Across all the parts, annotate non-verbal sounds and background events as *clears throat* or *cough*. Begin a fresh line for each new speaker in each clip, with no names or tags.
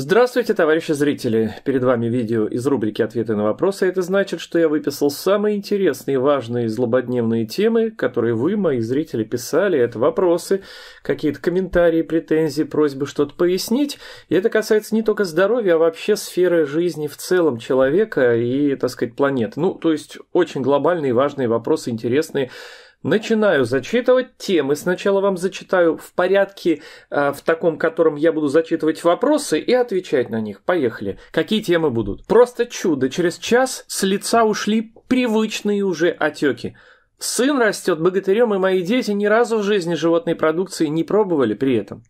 Здравствуйте, товарищи зрители! Перед вами видео из рубрики «Ответы на вопросы». Это значит, что я выписал самые интересные, важные, злободневные темы, которые вы, мои зрители, писали. Это вопросы, какие-то комментарии, претензии, просьбы что-то пояснить. И это касается не только здоровья, а вообще сферы жизни в целом человека и, так сказать, планеты. Ну, то есть, очень глобальные, важные вопросы, интересные, начинаю зачитывать темы. Сначала вам зачитаю в порядке, э, в таком, котором я буду зачитывать вопросы и отвечать на них. Поехали. Какие темы будут? Просто чудо. Через час с лица ушли привычные уже отеки. Сын растет богатырем, и мои дети ни разу в жизни животной продукции не пробовали при этом.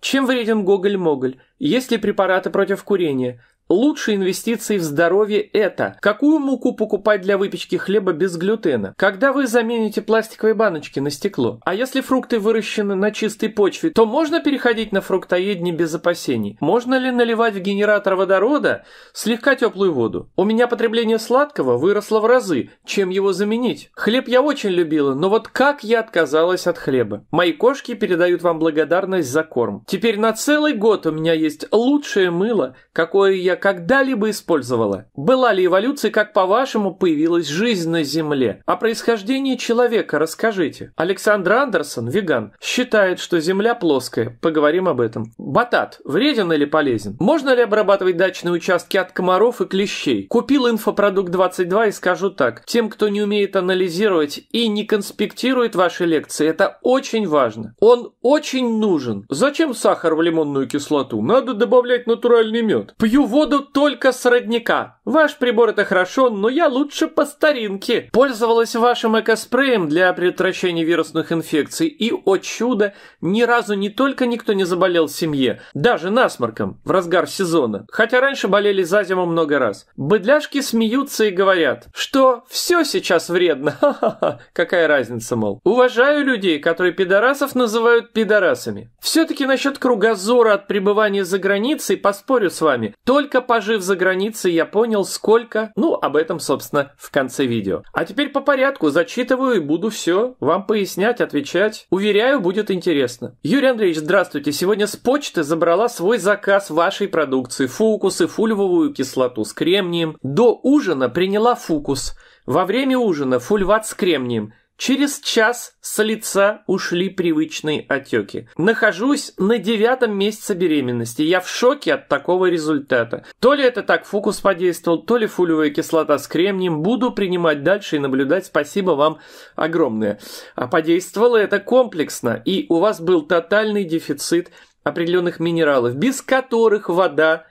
Чем вреден Гоголь-Моголь? Есть ли препараты против курения? Лучшие инвестиции в здоровье – это какую муку покупать для выпечки хлеба без глютена, когда вы замените пластиковые баночки на стекло. А если фрукты выращены на чистой почве, то можно переходить на фруктоедни без опасений? Можно ли наливать в генератор водорода слегка теплую воду? У меня потребление сладкого выросло в разы, чем его заменить? Хлеб я очень любила, но вот как я отказалась от хлеба? Мои кошки передают вам благодарность за корм. Теперь на целый год у меня есть лучшее мыло, какое я когда-либо использовала. Была ли эволюция, как по-вашему появилась жизнь на Земле? О происхождении человека расскажите. Александр Андерсон, веган, считает, что Земля плоская. Поговорим об этом. Батат. Вреден или полезен? Можно ли обрабатывать дачные участки от комаров и клещей? Купил инфопродукт 22 и скажу так. Тем, кто не умеет анализировать и не конспектирует ваши лекции, это очень важно. Он очень нужен. Зачем сахар в лимонную кислоту? Надо добавлять натуральный мед. Пью воду воду только с родника. Ваш прибор это хорошо, но я лучше по старинке. Пользовалась вашим экоспреем для предотвращения вирусных инфекций и, о чудо, ни разу не только никто не заболел в семье, даже насморком в разгар сезона, хотя раньше болели за зиму много раз. Быдляшки смеются и говорят, что все сейчас вредно, *laughs* ха-ха-ха, какая разница, мол. Уважаю людей, которые пидорасов называют пидорасами. Все-таки насчет кругозора от пребывания за границей поспорю с вами, только только пожив за границей, я понял, сколько... Ну, об этом, собственно, в конце видео. А теперь по порядку зачитываю и буду все вам пояснять, отвечать. Уверяю, будет интересно. Юрий Андреевич, здравствуйте. Сегодня с почты забрала свой заказ вашей продукции. Фукусы, фульвовую кислоту с кремнием. До ужина приняла фукус. Во время ужина фульват с кремнием – Через час с лица ушли привычные отеки. Нахожусь на девятом месяце беременности. Я в шоке от такого результата. То ли это так фокус подействовал, то ли фулевая кислота с кремнием. Буду принимать дальше и наблюдать. Спасибо вам огромное. А подействовало это комплексно. И у вас был тотальный дефицит определенных минералов, без которых вода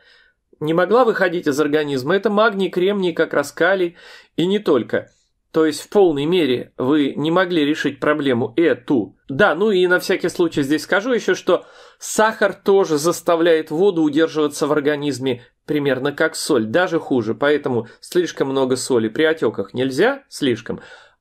не могла выходить из организма. Это магний, кремний, как раз калий и не только. То есть в полной мере вы не могли решить проблему эту. Да, ну и на всякий случай здесь скажу еще, что сахар тоже заставляет воду удерживаться в организме примерно как соль, даже хуже. Поэтому слишком много соли при отеках нельзя, слишком.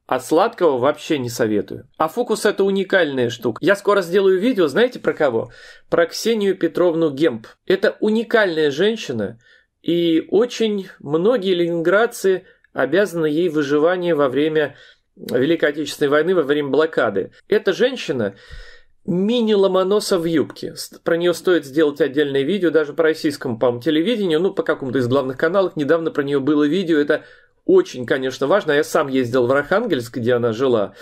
От а сладкого вообще не советую. А фокус это уникальная штука. Я скоро сделаю видео, знаете про кого? Про Ксению Петровну Гемп. Это уникальная женщина, и очень многие ленинградцы обязана ей выживание во время Великой Отечественной войны, во время блокады. Эта женщина мини-ломоноса в юбке. Про нее стоит сделать отдельное видео, даже по российскому, по телевидению, ну, по какому-то из главных каналов. Недавно про нее было видео, это очень, конечно, важно. Я сам ездил в Архангельск, где она жила,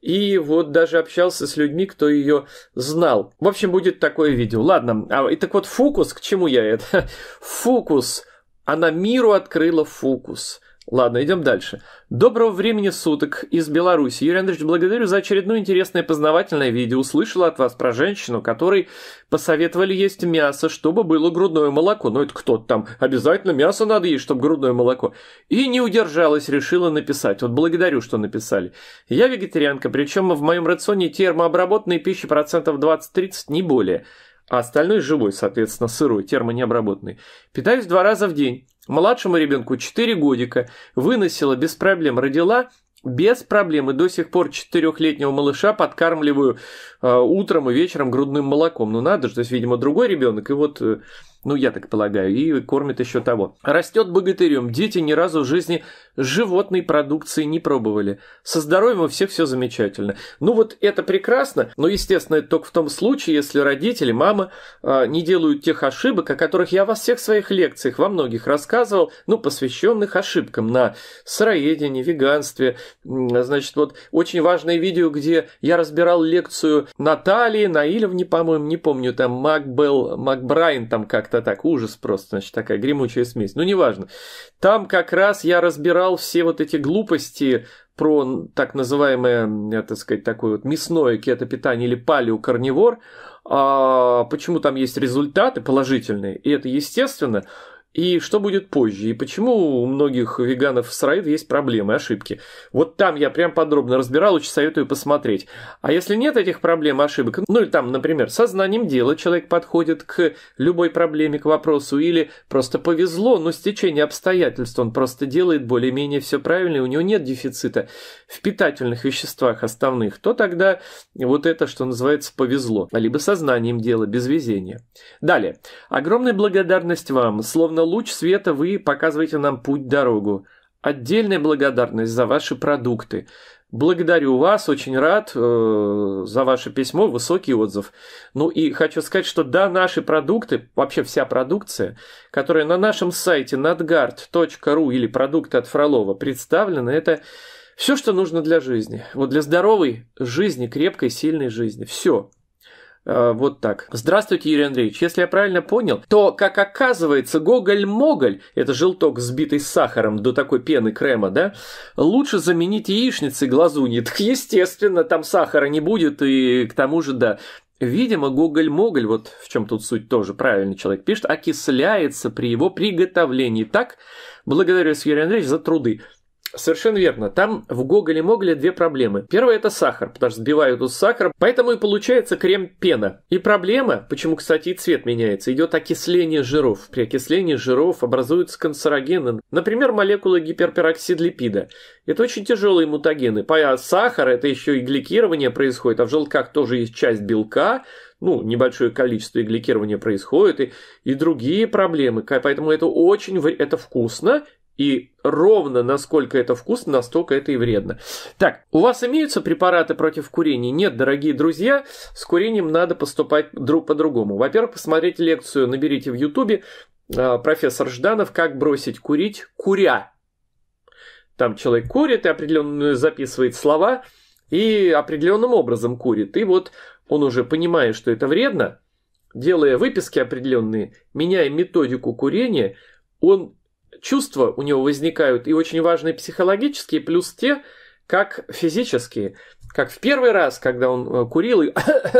и вот даже общался с людьми, кто ее знал. В общем, будет такое видео. Ладно, а, и так вот фокус, к чему я это? *laughs* Фокус. Она миру открыла фокус. Ладно, идем дальше. Доброго времени суток из Беларуси. Юрий Андреевич, благодарю за очередное интересное познавательное видео. Услышала от вас про женщину, которой посоветовали есть мясо, чтобы было грудное молоко. Ну это кто-то там, обязательно мясо надо есть, чтобы грудное молоко. И не удержалась, решила написать. Вот благодарю, что написали. Я вегетарианка, причем в моем рационе термообработанной пищи процентов 20-30, не более. А остальное живой, соответственно, сырой, термо необработанный. Питаюсь два раза в день. Младшему ребенку 4 годика, выносила без проблем, родила без проблем и до сих пор четырехлетнего малыша подкармливаю э, утром и вечером грудным молоком. Ну надо же, то есть, видимо, другой ребенок. И вот э, ну, я так полагаю, и кормит еще того. Растет богатырем, дети ни разу в жизни животной продукции не пробовали. Со здоровьем у всех все замечательно. Ну, вот это прекрасно, но, естественно, это только в том случае, если родители, мама э, не делают тех ошибок, о которых я во всех своих лекциях во многих рассказывал, ну, посвященных ошибкам на сыроедении, веганстве. Значит, вот очень важное видео, где я разбирал лекцию Натальи, Наилевне, по-моему, не помню, там Макбелл, Макбрайн там как-то как-то так, ужас просто, значит, такая гремучая смесь. Ну, неважно. Там как раз я разбирал все вот эти глупости про так называемое, так сказать, такое вот мясное кетопитание или палеокарнивор, а почему там есть результаты положительные, и это естественно, и что будет позже, и почему у многих веганов с Раид есть проблемы, ошибки. Вот там я прям подробно разбирал, очень советую посмотреть. А если нет этих проблем, ошибок, ну или там, например, сознанием дела человек подходит к любой проблеме, к вопросу, или просто повезло, но стечение обстоятельств, он просто делает более-менее все правильно, и у него нет дефицита в питательных веществах основных, то тогда вот это, что называется, повезло. Либо сознанием дела, без везения. Далее. Огромная благодарность вам, словно Словно луч света вы показываете нам путь, дорогу. Отдельная благодарность за ваши продукты. Благодарю вас, очень рад э, за ваше письмо, высокий отзыв. Ну и хочу сказать, что да, наши продукты, вообще вся продукция, которая на нашем сайте надгард.ру или продукты от Фролова представлена, это все, что нужно для жизни. Вот для здоровой жизни, крепкой, сильной жизни. Все. Э, вот так. Здравствуйте, Юрий Андреевич. Если я правильно понял, то, как оказывается, Гоголь-Моголь, это желток, сбитый с сахаром до такой пены крема, да, лучше заменить яичницы глазуньи. *laughs* Так, естественно, там сахара не будет, и к тому же, да, Видимо, гоголь-моголь, вот в чем тут суть тоже, правильный человек пишет, окисляется при его приготовлении. Так, благодарю вас, Юрий Андреевич, за труды. Совершенно верно. Там в Гоголе-Моголе две проблемы. Первая это сахар, потому что сбивают из сахар, поэтому и получается крем-пена. И проблема, почему, кстати, и цвет меняется, идет окисление жиров. При окислении жиров образуются канцерогены, например, молекулы гиперпероксидлипида. Это очень тяжелые мутагены. По а сахар это еще и гликирование происходит, а в желтках тоже есть часть белка, ну, небольшое количество и гликирования происходит, и, и другие проблемы. Поэтому это очень это вкусно, и ровно насколько это вкусно, настолько это и вредно. Так, у вас имеются препараты против курения? Нет, дорогие друзья, с курением надо поступать друг по-другому. Во-первых, посмотреть лекцию, наберите в Ютубе а, профессор Жданов «Как бросить курить, куря». Там человек курит и определенно записывает слова, и определенным образом курит. И вот он уже понимает, что это вредно, делая выписки определенные, меняя методику курения, он чувства у него возникают и очень важные психологические, плюс те, как физические. Как в первый раз, когда он э, курил, и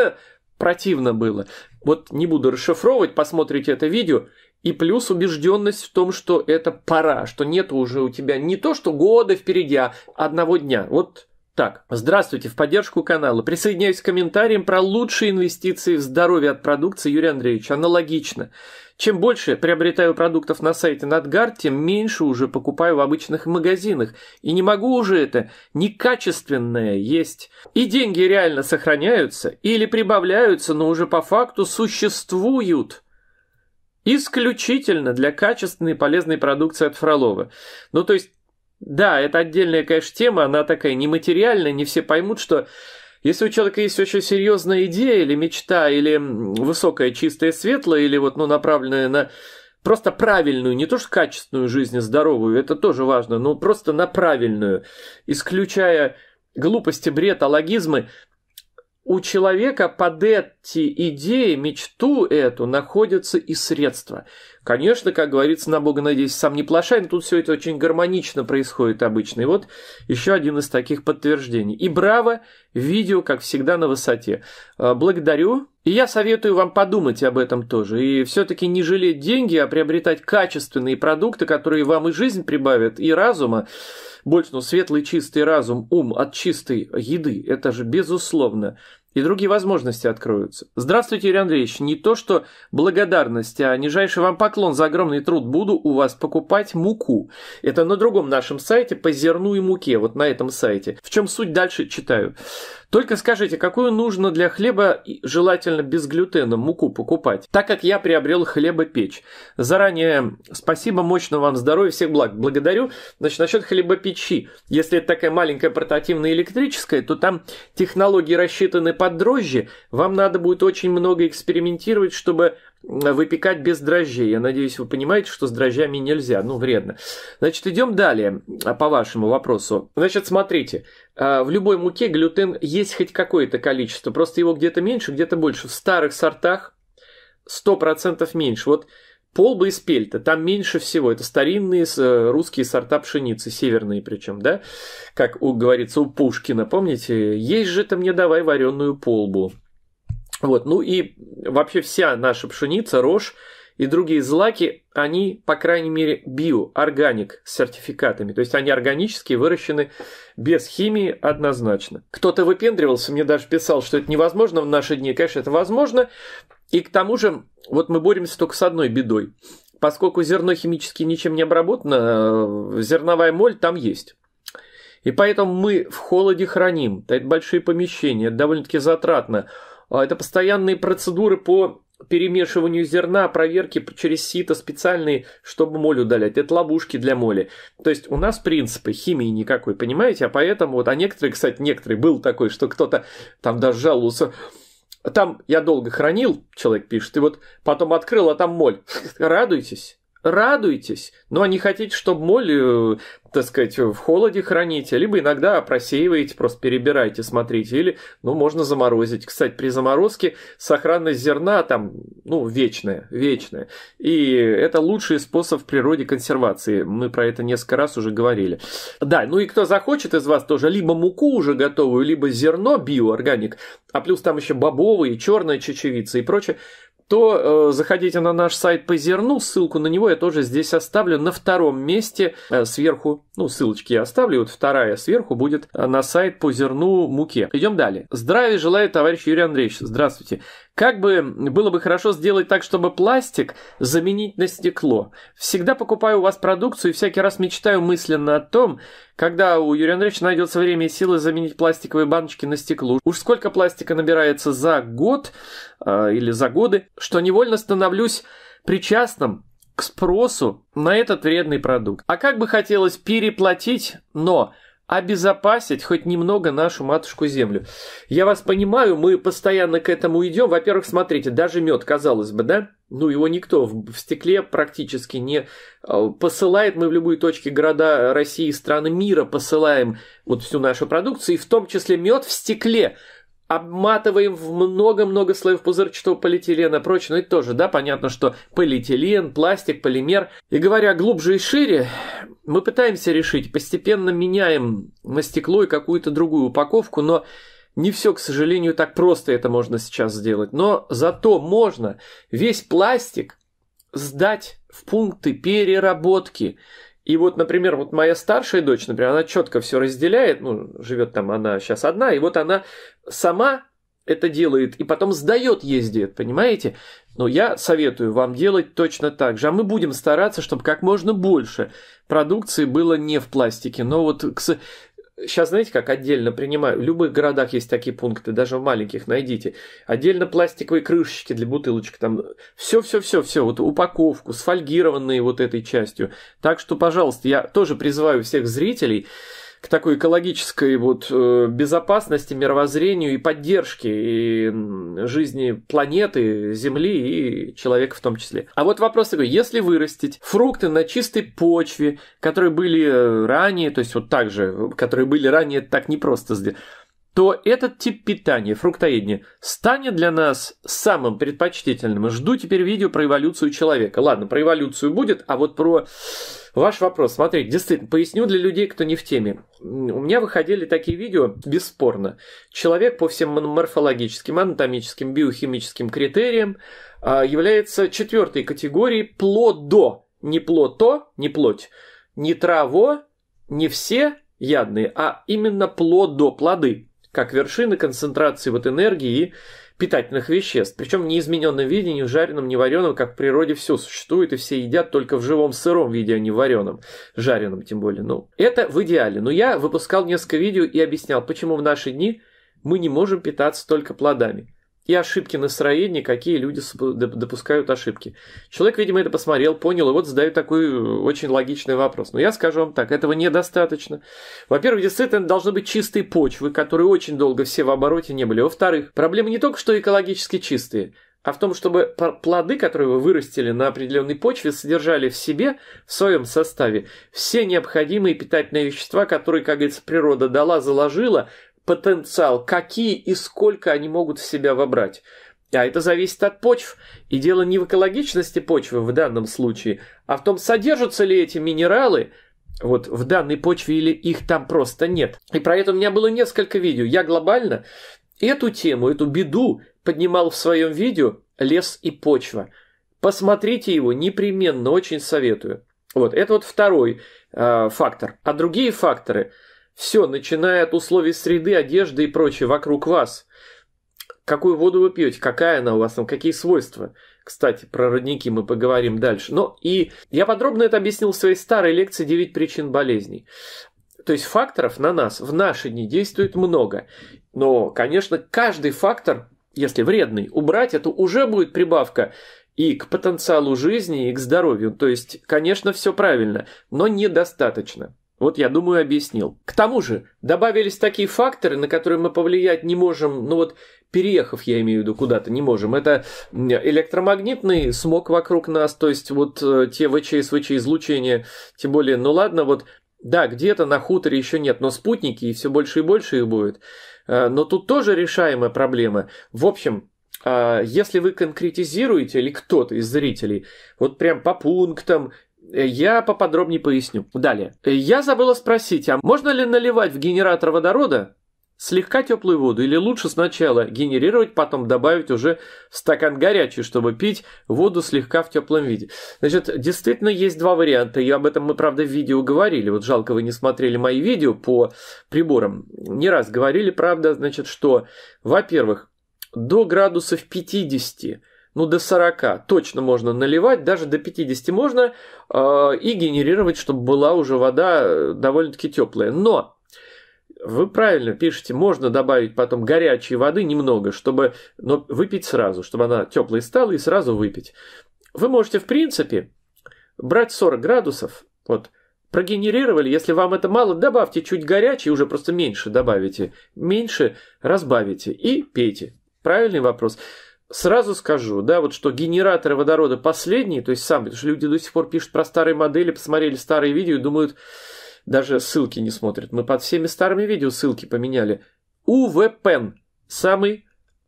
*coughs* противно было. Вот не буду расшифровывать, посмотрите это видео. И плюс убежденность в том, что это пора, что нет уже у тебя не то, что года впереди, а одного дня. Вот так, здравствуйте, в поддержку канала. Присоединяюсь к комментариям про лучшие инвестиции в здоровье от продукции, Юрий Андреевич. Аналогично. Чем больше приобретаю продуктов на сайте Надгард, тем меньше уже покупаю в обычных магазинах. И не могу уже это некачественное есть. И деньги реально сохраняются или прибавляются, но уже по факту существуют исключительно для качественной и полезной продукции от Фролова. Ну, то есть да, это отдельная, конечно, тема, она такая нематериальная, не все поймут, что если у человека есть очень серьезная идея или мечта, или высокая, чистая, светлая, или вот, ну, направленная на просто правильную, не то что качественную жизнь, здоровую, это тоже важно, но просто на правильную, исключая глупости, бред, алогизмы, у человека под эти идеи, мечту эту, находятся и средства. Конечно, как говорится, на Бога надеюсь, сам не плашай, но тут все это очень гармонично происходит обычно. И вот еще один из таких подтверждений. И браво, видео, как всегда, на высоте. Э, благодарю. И я советую вам подумать об этом тоже. И все-таки не жалеть деньги, а приобретать качественные продукты, которые вам и жизнь прибавят, и разума. Больше, ну, светлый чистый разум, ум от чистой еды, это же безусловно и другие возможности откроются. Здравствуйте, Юрий Андреевич. Не то что благодарность, а нижайший вам поклон за огромный труд. Буду у вас покупать муку. Это на другом нашем сайте по зерну и муке, вот на этом сайте. В чем суть дальше читаю. Только скажите, какую нужно для хлеба, желательно без глютена, муку покупать? Так как я приобрел хлебопечь. Заранее спасибо, мощного вам здоровья, всех благ. Благодарю. Значит, насчет хлебопечи. Если это такая маленькая портативная электрическая, то там технологии рассчитаны под дрожжи. Вам надо будет очень много экспериментировать, чтобы выпекать без дрожжей. Я надеюсь, вы понимаете, что с дрожжами нельзя, ну, вредно. Значит, идем далее а, по вашему вопросу. Значит, смотрите, а, в любой муке глютен есть хоть какое-то количество, просто его где-то меньше, где-то больше. В старых сортах 100% меньше. Вот полба из пельта, там меньше всего. Это старинные э, русские сорта пшеницы, северные причем, да? Как у, говорится у Пушкина, помните? Есть же ты мне давай вареную полбу. Вот, ну и вообще вся наша пшеница, рожь и другие злаки, они, по крайней мере, био, органик с сертификатами. То есть они органически выращены без химии однозначно. Кто-то выпендривался, мне даже писал, что это невозможно в наши дни. Конечно, это возможно. И к тому же, вот мы боремся только с одной бедой. Поскольку зерно химически ничем не обработано, э, зерновая моль там есть. И поэтому мы в холоде храним. Это большие помещения, это довольно-таки затратно. А, это постоянные процедуры по перемешиванию зерна, проверки через сито специальные, чтобы моль удалять. Это ловушки для моли. То есть у нас принципы химии никакой, понимаете? А поэтому вот, а некоторые, кстати, некоторые, был такой, что кто-то там даже жаловался, там я долго хранил, человек пишет, и вот потом открыл, а там моль. *laughs* Радуйтесь радуйтесь, но не хотите, чтобы моль, э, так сказать, в холоде храните, либо иногда просеиваете, просто перебирайте, смотрите, или, ну, можно заморозить. Кстати, при заморозке сохранность зерна там, ну, вечная, вечная. И это лучший способ в природе консервации. Мы про это несколько раз уже говорили. Да, ну и кто захочет из вас тоже, либо муку уже готовую, либо зерно биоорганик, а плюс там еще бобовые, черная чечевица и прочее, то э, заходите на наш сайт по зерну, ссылку на него я тоже здесь оставлю на втором месте э, сверху, ну ссылочки я оставлю, вот вторая сверху будет э, на сайт по зерну муке. Идем далее. Здравия желаю, товарищ Юрий Андреевич, здравствуйте. Как бы было бы хорошо сделать так, чтобы пластик заменить на стекло. Всегда покупаю у вас продукцию и всякий раз мечтаю мысленно о том, когда у Юрия Андреевича найдется время и силы заменить пластиковые баночки на стекло. Уж сколько пластика набирается за год э, или за годы, что невольно становлюсь причастным к спросу на этот вредный продукт. А как бы хотелось переплатить, но обезопасить хоть немного нашу матушку-землю. Я вас понимаю, мы постоянно к этому идем. Во-первых, смотрите, даже мед, казалось бы, да? Ну, его никто в, стекле практически не э, посылает. Мы в любой точке города России, страны мира посылаем вот всю нашу продукцию, и в том числе мед в стекле – обматываем в много-много слоев пузырчатого полиэтилена, прочь, ну и тоже, да, понятно, что полиэтилен, пластик, полимер. И говоря глубже и шире, мы пытаемся решить, постепенно меняем на стекло и какую-то другую упаковку, но не все, к сожалению, так просто это можно сейчас сделать. Но зато можно весь пластик сдать в пункты переработки, и вот, например, вот моя старшая дочь, например, она четко все разделяет, ну, живет там она сейчас одна, и вот она сама это делает и потом сдает ездит, понимаете? Но я советую вам делать точно так же. А мы будем стараться, чтобы как можно больше продукции было не в пластике. Но вот, к, Сейчас, знаете, как отдельно принимаю, в любых городах есть такие пункты, даже в маленьких найдите. Отдельно пластиковые крышечки для бутылочек, там все-все-все-все, вот упаковку, сфольгированные вот этой частью. Так что, пожалуйста, я тоже призываю всех зрителей, к такой экологической вот э, безопасности, мировоззрению и поддержке и жизни планеты, Земли и человека в том числе. А вот вопрос такой, если вырастить фрукты на чистой почве, которые были ранее, то есть вот так же, которые были ранее так непросто сделать, то этот тип питания, фруктоедение, станет для нас самым предпочтительным. Жду теперь видео про эволюцию человека. Ладно, про эволюцию будет, а вот про Ваш вопрос, смотрите, действительно, поясню для людей, кто не в теме. У меня выходили такие видео, бесспорно. Человек по всем морфологическим, анатомическим, биохимическим критериям а, является четвертой категорией плодо. Не плото, не плоть, не траво, не все ядные, а именно плодо, плоды, как вершины концентрации вот энергии и питательных веществ. Причем в неизмененном виде, не в жареном, не вареном, как в природе все существует, и все едят только в живом сыром виде, а не в вареном, жареном тем более. Ну, это в идеале. Но я выпускал несколько видео и объяснял, почему в наши дни мы не можем питаться только плодами и ошибки настроения, какие люди допускают ошибки. Человек, видимо, это посмотрел, понял, и вот задает такой э, очень логичный вопрос. Но я скажу вам так, этого недостаточно. Во-первых, действительно должны быть чистые почвы, которые очень долго все в обороте не были. Во-вторых, проблема не только, что экологически чистые, а в том, чтобы плоды, которые вы вырастили на определенной почве, содержали в себе, в своем составе, все необходимые питательные вещества, которые, как говорится, природа дала, заложила, потенциал, какие и сколько они могут в себя вобрать. А это зависит от почв. И дело не в экологичности почвы в данном случае, а в том, содержатся ли эти минералы вот в данной почве или их там просто нет. И про это у меня было несколько видео. Я глобально эту тему, эту беду поднимал в своем видео «Лес и почва». Посмотрите его, непременно, очень советую. Вот, это вот второй э, фактор. А другие факторы – все, начиная от условий среды, одежды и прочее вокруг вас. Какую воду вы пьете, какая она у вас, там какие свойства. Кстати, про родники мы поговорим дальше. Но ну и я подробно это объяснил в своей старой лекции девять причин болезней». То есть факторов на нас в наши дни действует много. Но, конечно, каждый фактор, если вредный, убрать, это уже будет прибавка и к потенциалу жизни, и к здоровью. То есть, конечно, все правильно, но недостаточно. Вот я думаю, объяснил. К тому же, добавились такие факторы, на которые мы повлиять не можем, ну вот переехав, я имею в виду, куда-то не можем. Это электромагнитный смог вокруг нас, то есть вот э, те ВЧС, ВЧ излучения, тем более, ну ладно, вот да, где-то на хуторе еще нет, но спутники и все больше и больше их будет. Э, но тут тоже решаемая проблема. В общем, а, если вы конкретизируете, или кто-то из зрителей, вот прям по пунктам, Э, я поподробнее поясню. Далее. Э, я забыла спросить, а можно ли наливать в генератор водорода слегка теплую воду, или лучше сначала генерировать, потом добавить уже в стакан горячий, чтобы пить воду слегка в теплом виде. Значит, действительно есть два варианта, и об этом мы, правда, в видео говорили. Вот жалко, вы не смотрели мои видео по приборам. Не раз говорили, правда, значит, что, во-первых, до градусов 50 ну, до 40 точно можно наливать, даже до 50 можно э, и генерировать, чтобы была уже вода э, довольно-таки теплая. Но вы правильно пишете, можно добавить потом горячей воды немного, чтобы но выпить сразу, чтобы она теплой стала и сразу выпить. Вы можете, в принципе, брать 40 градусов, вот, прогенерировали, если вам это мало, добавьте чуть горячей, уже просто меньше добавите, меньше разбавите и пейте. Правильный вопрос. Сразу скажу, да, вот что генераторы водорода последние, то есть сам, потому что люди до сих пор пишут про старые модели, посмотрели старые видео и думают, даже ссылки не смотрят. Мы под всеми старыми видео ссылки поменяли. УВПН самый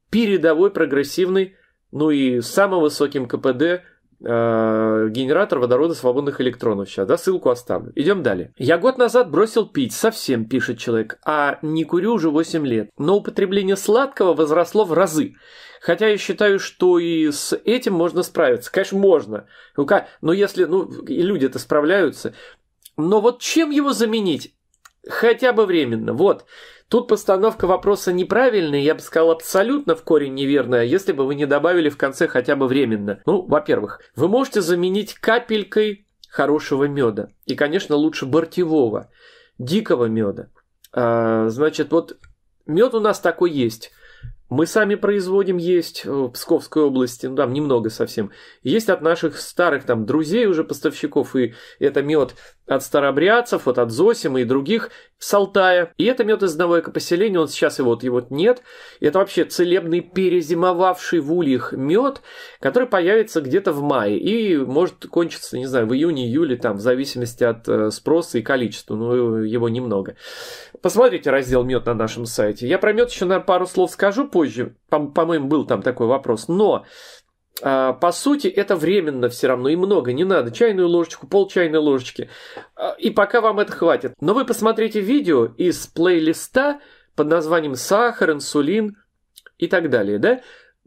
передовой прогрессивный, ну и с самым высоким КПД Э, генератор водорода свободных электронов сейчас, да, ссылку оставлю. Идем далее. Я год назад бросил пить, совсем, пишет человек, а не курю уже 8 лет, но употребление сладкого возросло в разы. Хотя я считаю, что и с этим можно справиться. Конечно, можно. Ну, но если, ну, люди-то справляются. Но вот чем его заменить? Хотя бы временно. Вот. Тут постановка вопроса неправильная, я бы сказал, абсолютно в корень неверная, если бы вы не добавили в конце хотя бы временно. Ну, во-первых, вы можете заменить капелькой хорошего меда. И, конечно, лучше бортевого, дикого меда. А, значит, вот мед у нас такой есть. Мы сами производим, есть в Псковской области, ну там немного совсем. Есть от наших старых там друзей уже поставщиков, и это мед от старобрядцев, вот от Зосима и других с Алтая. И это мед из одного поселения, он сейчас его, вот, его нет. Это вообще целебный перезимовавший в ульях мед, который появится где-то в мае и может кончиться, не знаю, в июне-июле, там, в зависимости от э, спроса и количества, но его немного. Посмотрите раздел мед на нашем сайте. Я про мед еще, наверное, пару слов скажу позже. по-моему, был там такой вопрос. Но а, по сути, это временно все равно, и много не надо. Чайную ложечку, пол чайной ложечки. А, и пока вам это хватит. Но вы посмотрите видео из плейлиста под названием «Сахар», «Инсулин» и так далее, да?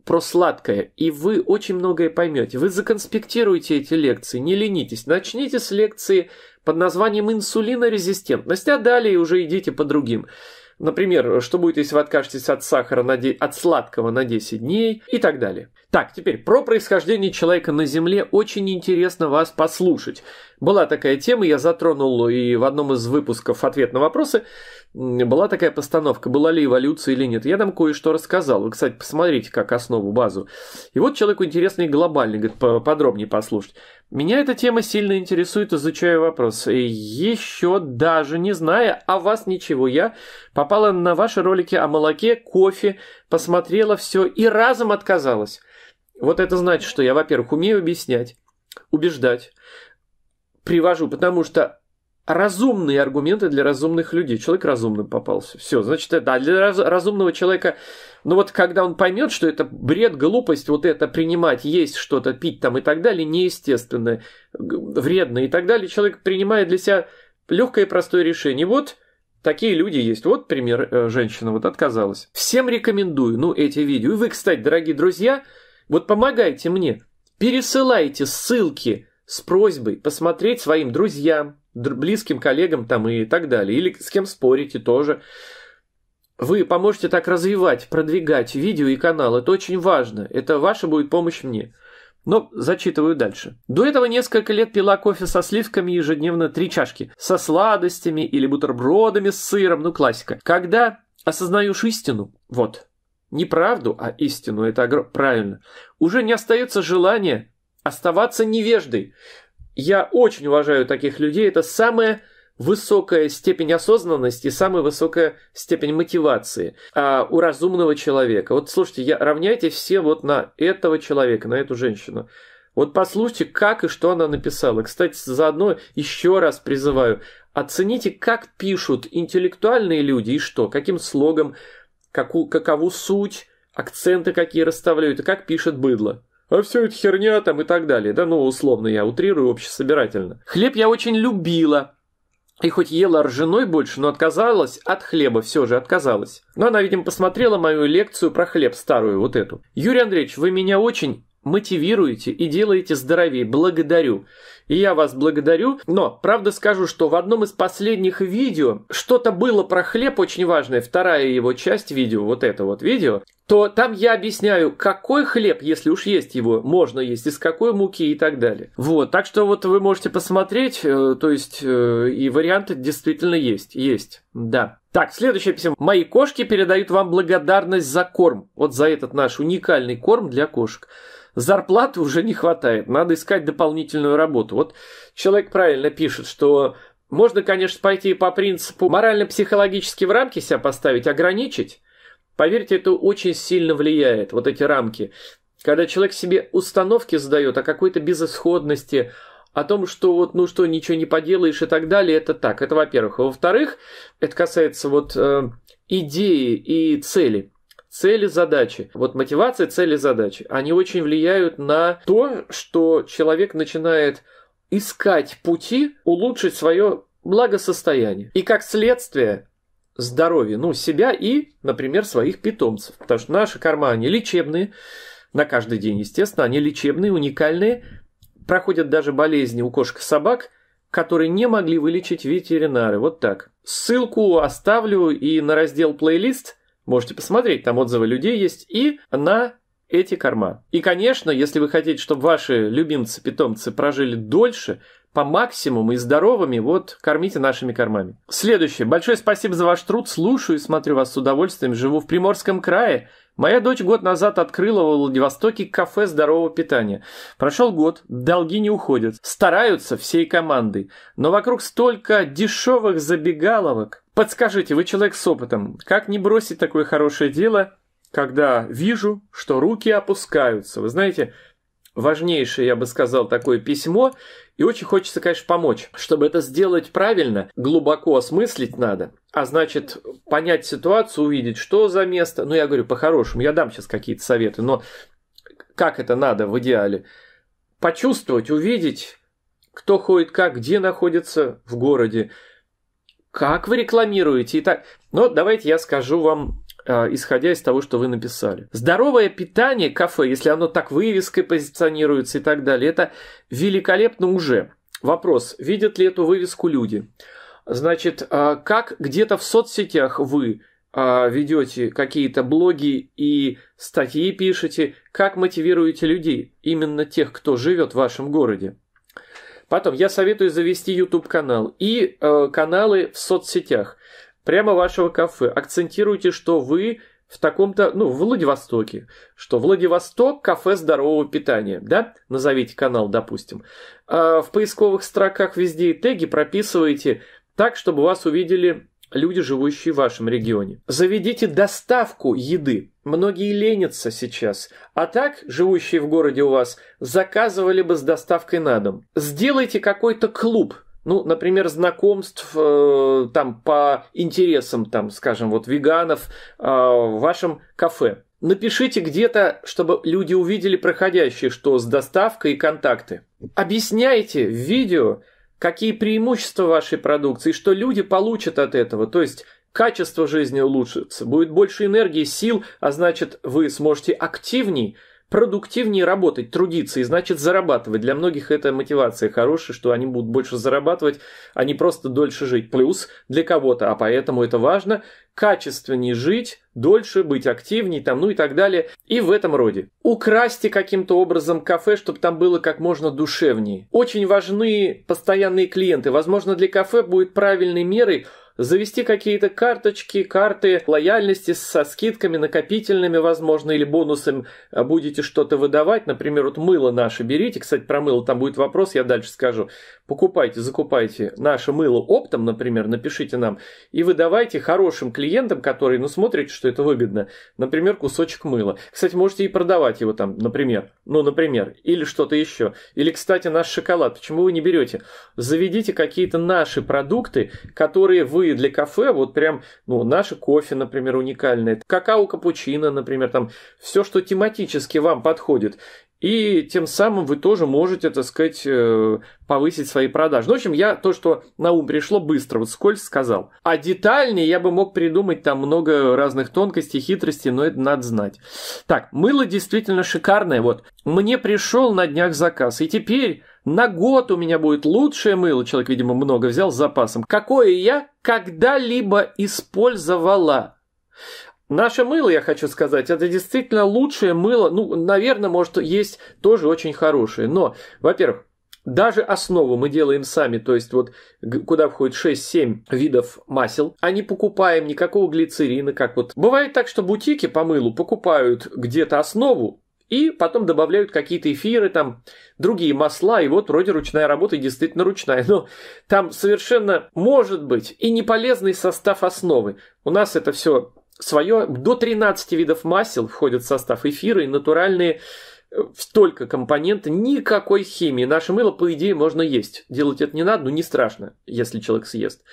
про сладкое, и вы очень многое поймете. Вы законспектируете эти лекции, не ленитесь. Начните с лекции под названием «Инсулинорезистентность», а далее уже идите по другим. Например, что будет, если вы откажетесь от сахара, на де... от сладкого на 10 дней и так далее. Так, теперь про происхождение человека на Земле очень интересно вас послушать. Была такая тема, я затронул и в одном из выпусков ответ на вопросы была такая постановка, была ли эволюция или нет. Я там кое-что рассказал. Вы, кстати, посмотрите, как основу, базу. И вот человеку интересно и глобально, говорит, подробнее послушать. Меня эта тема сильно интересует, изучаю вопрос. И еще даже не зная о вас ничего, я попала на ваши ролики о молоке, кофе, посмотрела все и разом отказалась. Вот это значит, что я, во-первых, умею объяснять, убеждать, привожу, потому что разумные аргументы для разумных людей. Человек разумным попался. Все, значит, да, для раз, разумного человека, ну вот когда он поймет, что это бред, глупость, вот это принимать, есть что-то, пить там и так далее, неестественное, вредное и так далее, человек принимает для себя легкое и простое решение. Вот Такие люди есть. Вот пример, э, женщина вот отказалась. Всем рекомендую, ну, эти видео. И вы, кстати, дорогие друзья, вот помогайте мне, пересылайте ссылки с просьбой посмотреть своим друзьям, близким коллегам там и так далее, или с кем спорите тоже. Вы поможете так развивать, продвигать видео и канал. Это очень важно. Это ваша будет помощь мне. Но зачитываю дальше. До этого несколько лет пила кофе со сливками ежедневно три чашки. Со сладостями или бутербродами с сыром, ну классика. Когда осознаешь истину, вот, не правду, а истину, это огр... правильно, уже не остается желания оставаться невеждой. Я очень уважаю таких людей, это самое высокая степень осознанности самая высокая степень мотивации а, у разумного человека. Вот слушайте, я, равняйте все вот на этого человека, на эту женщину. Вот послушайте, как и что она написала. Кстати, заодно еще раз призываю, оцените, как пишут интеллектуальные люди и что, каким слогом каку, какову суть, акценты какие расставляют и как пишет быдло. А все это херня там и так далее. Да ну, условно я утрирую общесобирательно. Хлеб я очень любила. И хоть ела ржаной больше, но отказалась от хлеба, все же отказалась. Но она, видимо, посмотрела мою лекцию про хлеб, старую вот эту. Юрий Андреевич, вы меня очень мотивируете и делаете здоровее. Благодарю. И я вас благодарю. Но, правда скажу, что в одном из последних видео что-то было про хлеб очень важное, вторая его часть видео, вот это вот видео, то там я объясняю, какой хлеб, если уж есть его, можно есть, из какой муки и так далее. Вот, так что вот вы можете посмотреть, э, то есть э, и варианты действительно есть, есть, да. Так, следующее письмо. Мои кошки передают вам благодарность за корм. Вот за этот наш уникальный корм для кошек зарплаты уже не хватает, надо искать дополнительную работу. Вот человек правильно пишет, что можно, конечно, пойти по принципу морально-психологически в рамки себя поставить, ограничить. Поверьте, это очень сильно влияет, вот эти рамки. Когда человек себе установки задает о какой-то безысходности, о том, что вот, ну что, ничего не поделаешь и так далее, это так. Это во-первых. Во-вторых, это касается вот э, идеи и цели. Цели, задачи. Вот мотивация, цели, задачи. Они очень влияют на то, что человек начинает искать пути улучшить свое благосостояние. И как следствие здоровье, ну, себя и, например, своих питомцев. Потому что наши корма, они лечебные, на каждый день, естественно, они лечебные, уникальные. Проходят даже болезни у кошек и собак, которые не могли вылечить ветеринары. Вот так. Ссылку оставлю и на раздел плейлист – Можете посмотреть, там отзывы людей есть. И на эти корма. И, конечно, если вы хотите, чтобы ваши любимцы-питомцы прожили дольше, по максимуму и здоровыми, вот кормите нашими кормами. Следующее. Большое спасибо за ваш труд. Слушаю и смотрю вас с удовольствием. Живу в Приморском крае. Моя дочь год назад открыла в Владивостоке кафе здорового питания. Прошел год, долги не уходят. Стараются всей командой. Но вокруг столько дешевых забегаловок. Подскажите, вы человек с опытом, как не бросить такое хорошее дело, когда вижу, что руки опускаются? Вы знаете, важнейшее, я бы сказал, такое письмо, и очень хочется, конечно, помочь. Чтобы это сделать правильно, глубоко осмыслить надо. А значит, понять ситуацию, увидеть, что за место. Ну, я говорю, по-хорошему, я дам сейчас какие-то советы, но как это надо в идеале? Почувствовать, увидеть, кто ходит как, где находится в городе, как вы рекламируете и так. Но давайте я скажу вам а, исходя из того, что вы написали. Здоровое питание кафе, если оно так вывеской позиционируется и так далее, это великолепно уже. Вопрос, видят ли эту вывеску люди? Значит, а, как где-то в соцсетях вы а, ведете какие-то блоги и статьи пишете, как мотивируете людей, именно тех, кто живет в вашем городе. Потом я советую завести YouTube канал и э, каналы в соцсетях прямо вашего кафе. Акцентируйте, что вы в таком-то, ну, в Владивостоке, что Владивосток – кафе здорового питания, да? Назовите канал, допустим. А в поисковых строках везде и теги прописывайте так, чтобы вас увидели люди, живущие в вашем регионе. Заведите доставку еды. Многие ленятся сейчас. А так, живущие в городе у вас, заказывали бы с доставкой на дом. Сделайте какой-то клуб – ну, например, знакомств э, там по интересам, там, скажем, вот веганов э, в вашем кафе. Напишите где-то, чтобы люди увидели проходящие, что с доставкой и контакты. Объясняйте в видео, какие преимущества вашей продукции, что люди получат от этого. То есть качество жизни улучшится, будет больше энергии, сил, а значит вы сможете активней продуктивнее работать, трудиться и значит зарабатывать. Для многих это мотивация хорошая, что они будут больше зарабатывать, а не просто дольше жить. Плюс для кого-то, а поэтому это важно, качественнее жить, дольше быть активнее, там, ну и так далее. И в этом роде. Украсьте каким-то образом кафе, чтобы там было как можно душевнее. Очень важны постоянные клиенты. Возможно, для кафе будет правильной мерой – завести какие-то карточки, карты лояльности со скидками накопительными, возможно, или бонусом а будете что-то выдавать. Например, вот мыло наше берите. Кстати, про мыло там будет вопрос, я дальше скажу. Покупайте, закупайте наше мыло оптом, например, напишите нам. И выдавайте хорошим клиентам, которые, ну, смотрите, что это выгодно. Например, кусочек мыла. Кстати, можете и продавать его там, например. Ну, например. Или что-то еще. Или, кстати, наш шоколад. Почему вы не берете? Заведите какие-то наши продукты, которые вы впервые для кафе вот прям, ну, наше кофе, например, уникальное, какао-капучино, например, там, все, что тематически вам подходит. И тем самым вы тоже можете, так сказать, э, повысить свои продажи. Ну, в общем, я то, что на ум пришло, быстро, вот скользь сказал. А детальнее я бы мог придумать там много разных тонкостей, хитростей, но это надо знать. Так, мыло действительно шикарное. Вот, мне пришел на днях заказ, и теперь на год у меня будет лучшее мыло, человек, видимо, много взял с запасом, какое я когда-либо использовала. Наше мыло, я хочу сказать, это действительно лучшее мыло. Ну, наверное, может, есть тоже очень хорошее. Но, во-первых, даже основу мы делаем сами, то есть вот куда входит 6-7 видов масел, а не покупаем никакого глицерина, как вот. Бывает так, что бутики по мылу покупают где-то основу, и потом добавляют какие-то эфиры, там другие масла, и вот вроде ручная работа и действительно ручная. Но там совершенно может быть и не полезный состав основы. У нас это все свое. До 13 видов масел входит в состав эфира и натуральные э, столько компоненты, никакой химии. Наше мыло, по идее, можно есть. Делать это не надо, но ну, не страшно, если человек съест.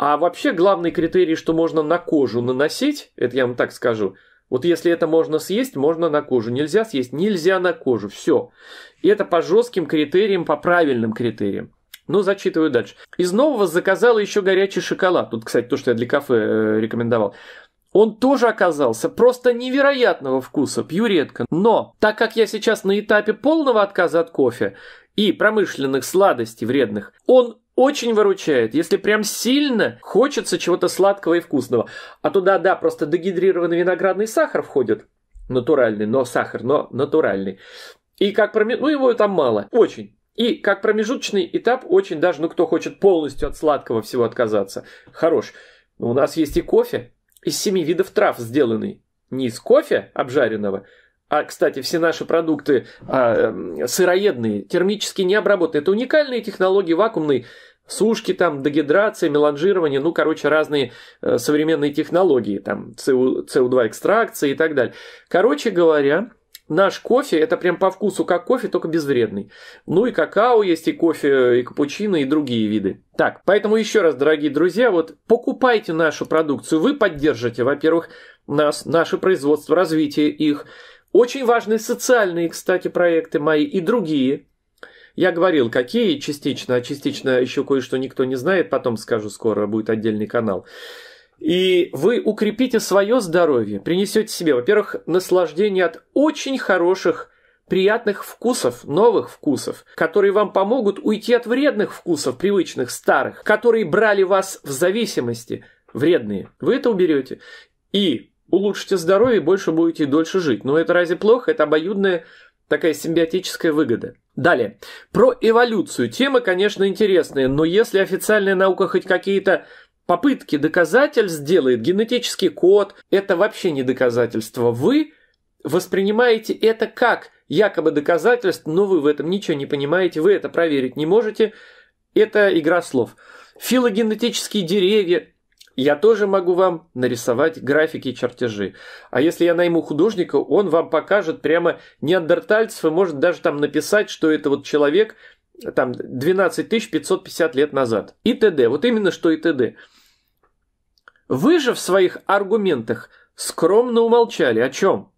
А вообще главный критерий, что можно на кожу наносить, это я вам так скажу – вот если это можно съесть, можно на кожу. Нельзя съесть, нельзя на кожу. Все. И это по жестким критериям, по правильным критериям. Ну, зачитываю дальше. Из нового заказала еще горячий шоколад. Тут, кстати, то, что я для кафе э, рекомендовал. Он тоже оказался просто невероятного вкуса, пью редко. Но, так как я сейчас на этапе полного отказа от кофе и промышленных сладостей вредных, он очень выручает, если прям сильно хочется чего-то сладкого и вкусного. А туда, да, просто дегидрированный виноградный сахар входит, натуральный, но сахар, но натуральный. И как промежуточный, ну его там мало, очень. И как промежуточный этап очень даже, ну кто хочет полностью от сладкого всего отказаться, хорош. Но у нас есть и кофе из семи видов трав сделанный. Не из кофе обжаренного, а, кстати, все наши продукты а, эм, сыроедные, термически необработанные, Это уникальные технологии вакуумной сушки там, дегидрация, меланжирование, ну, короче, разные э, современные технологии, там, СО2 экстракции и так далее. Короче говоря, наш кофе, это прям по вкусу как кофе, только безвредный. Ну и какао есть, и кофе, и капучино, и другие виды. Так, поэтому еще раз, дорогие друзья, вот покупайте нашу продукцию, вы поддержите, во-первых, нас, наше производство, развитие их. Очень важные социальные, кстати, проекты мои и другие – я говорил, какие частично, а частично еще кое-что никто не знает, потом скажу скоро, будет отдельный канал. И вы укрепите свое здоровье, принесете себе, во-первых, наслаждение от очень хороших приятных вкусов, новых вкусов, которые вам помогут уйти от вредных вкусов, привычных, старых, которые брали вас в зависимости, вредные. Вы это уберете. И улучшите здоровье, больше будете и дольше жить. Но это разве плохо? Это обоюдное Такая симбиотическая выгода. Далее. Про эволюцию. Темы, конечно, интересные, но если официальная наука хоть какие-то попытки доказательств делает, генетический код, это вообще не доказательство. Вы воспринимаете это как якобы доказательство, но вы в этом ничего не понимаете, вы это проверить не можете. Это игра слов. Филогенетические деревья, я тоже могу вам нарисовать графики и чертежи. А если я найму художника, он вам покажет прямо неандертальцев и может даже там написать, что это вот человек там 12 550 лет назад. И т.д. Вот именно что и т.д. Вы же в своих аргументах скромно умолчали. О чем?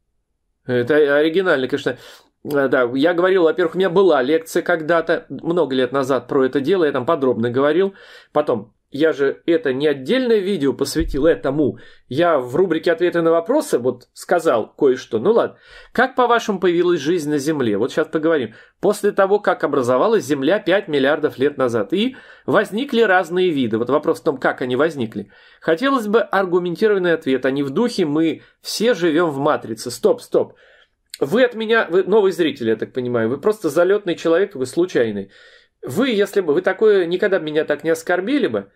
Это оригинально, конечно. Э, да, я говорил, во-первых, у меня была лекция когда-то, много лет назад про это дело, я там подробно говорил. Потом, я же это не отдельное видео посвятил этому. Я в рубрике «Ответы на вопросы» вот сказал кое-что. Ну ладно. Как, по-вашему, появилась жизнь на Земле? Вот сейчас поговорим. После того, как образовалась Земля 5 миллиардов лет назад. И возникли разные виды. Вот вопрос в том, как они возникли. Хотелось бы аргументированный ответ, а не в духе «мы все живем в матрице». Стоп, стоп. Вы от меня, вы новый зритель, я так понимаю. Вы просто залетный человек, вы случайный. Вы, если бы вы такое никогда меня так не оскорбили бы,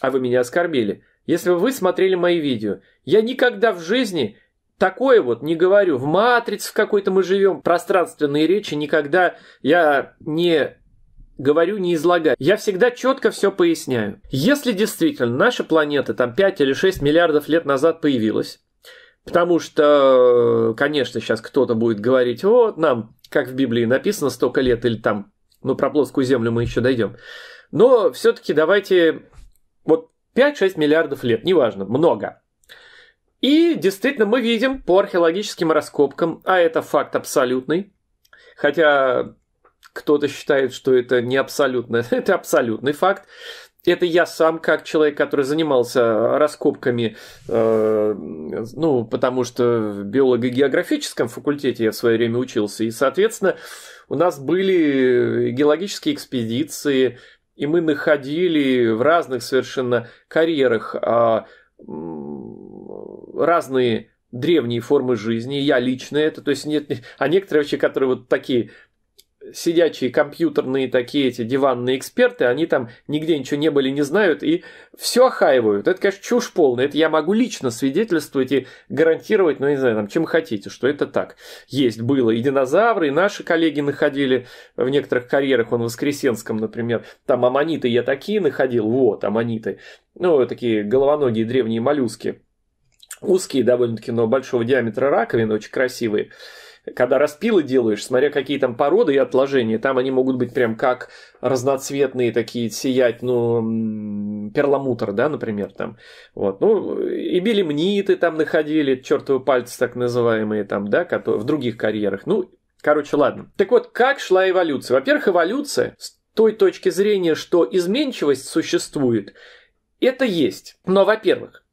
а вы меня оскорбили. Если бы вы смотрели мои видео, я никогда в жизни такое вот не говорю. В матрице в какой-то мы живем, пространственные речи никогда я не говорю, не излагаю. Я всегда четко все поясняю. Если действительно наша планета там 5 или 6 миллиардов лет назад появилась, потому что, конечно, сейчас кто-то будет говорить, вот нам, как в Библии написано, столько лет или там, ну, про плоскую Землю мы еще дойдем. Но все-таки давайте вот 5-6 миллиардов лет, неважно, много. И действительно мы видим по археологическим раскопкам, а это факт абсолютный, хотя кто-то считает, что это не абсолютно, *laughs* это абсолютный факт, это я сам, как человек, который занимался раскопками, э, ну, потому что в биолого-географическом факультете я в свое время учился, и, соответственно, у нас были геологические экспедиции, и мы находили в разных совершенно карьерах а, разные древние формы жизни, я лично это, то есть нет, а некоторые вообще, которые вот такие сидячие компьютерные такие эти диванные эксперты, они там нигде ничего не были, не знают и все охаивают. Это, конечно, чушь полная. Это я могу лично свидетельствовать и гарантировать, ну, не знаю, там, чем хотите, что это так. Есть, было и динозавры, и наши коллеги находили в некоторых карьерах, он в Воскресенском, например, там аммониты я такие находил, вот, аммониты. Ну, такие головоногие древние моллюски. Узкие довольно-таки, но большого диаметра раковины, очень красивые когда распилы делаешь, смотря какие там породы и отложения, там они могут быть прям как разноцветные такие, сиять, ну, перламутр, да, например, там. Вот, ну, и белемниты там находили, чертовы пальцы так называемые там, да, в других карьерах. Ну, короче, ладно. Так вот, как шла эволюция? Во-первых, эволюция с той точки зрения, что изменчивость существует, это есть. Но, во-первых,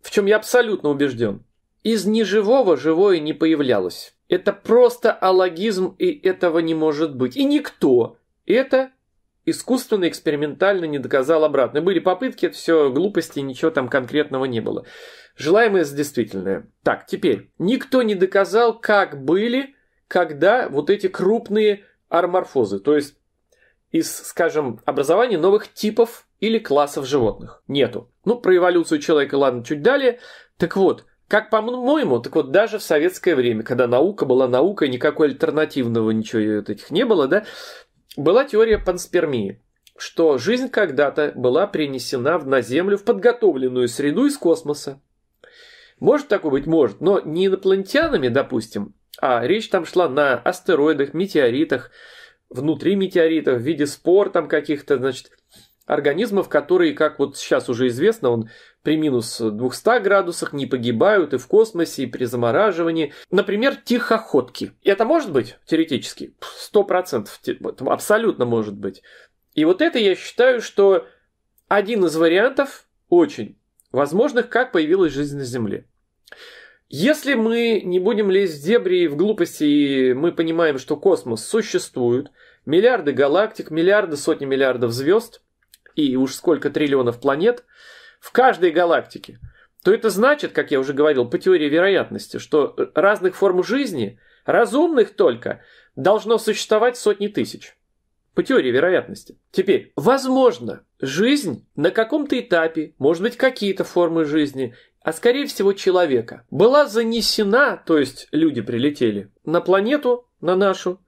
в чем я абсолютно убежден, из неживого живое не появлялось. Это просто алогизм, и этого не может быть. И никто это искусственно, экспериментально не доказал обратно. Были попытки, это все глупости, ничего там конкретного не было. Желаемое с действительное. Так, теперь. Никто не доказал, как были, когда вот эти крупные арморфозы, то есть из, скажем, образования новых типов или классов животных. Нету. Ну, про эволюцию человека, ладно, чуть далее. Так вот, как по-моему, так вот даже в советское время, когда наука была наукой, никакой альтернативного ничего этих не было, да, была теория панспермии что жизнь когда-то была принесена на Землю в подготовленную среду из космоса. Может такое быть? Может. Но не инопланетянами, допустим, а речь там шла на астероидах, метеоритах, внутри метеоритов, в виде спор там каких-то, значит, организмов, которые, как вот сейчас уже известно, он при минус 200 градусах не погибают и в космосе, и при замораживании. Например, тихоходки. Это может быть теоретически? 100%. Абсолютно может быть. И вот это я считаю, что один из вариантов очень возможных, как появилась жизнь на Земле. Если мы не будем лезть в дебри и в глупости, и мы понимаем, что космос существует, миллиарды галактик, миллиарды, сотни миллиардов звезд – и уж сколько триллионов планет в каждой галактике, то это значит, как я уже говорил, по теории вероятности, что разных форм жизни, разумных только, должно существовать сотни тысяч. По теории вероятности. Теперь, возможно, жизнь на каком-то этапе, может быть, какие-то формы жизни, а скорее всего человека, была занесена, то есть люди прилетели, на планету, на нашу,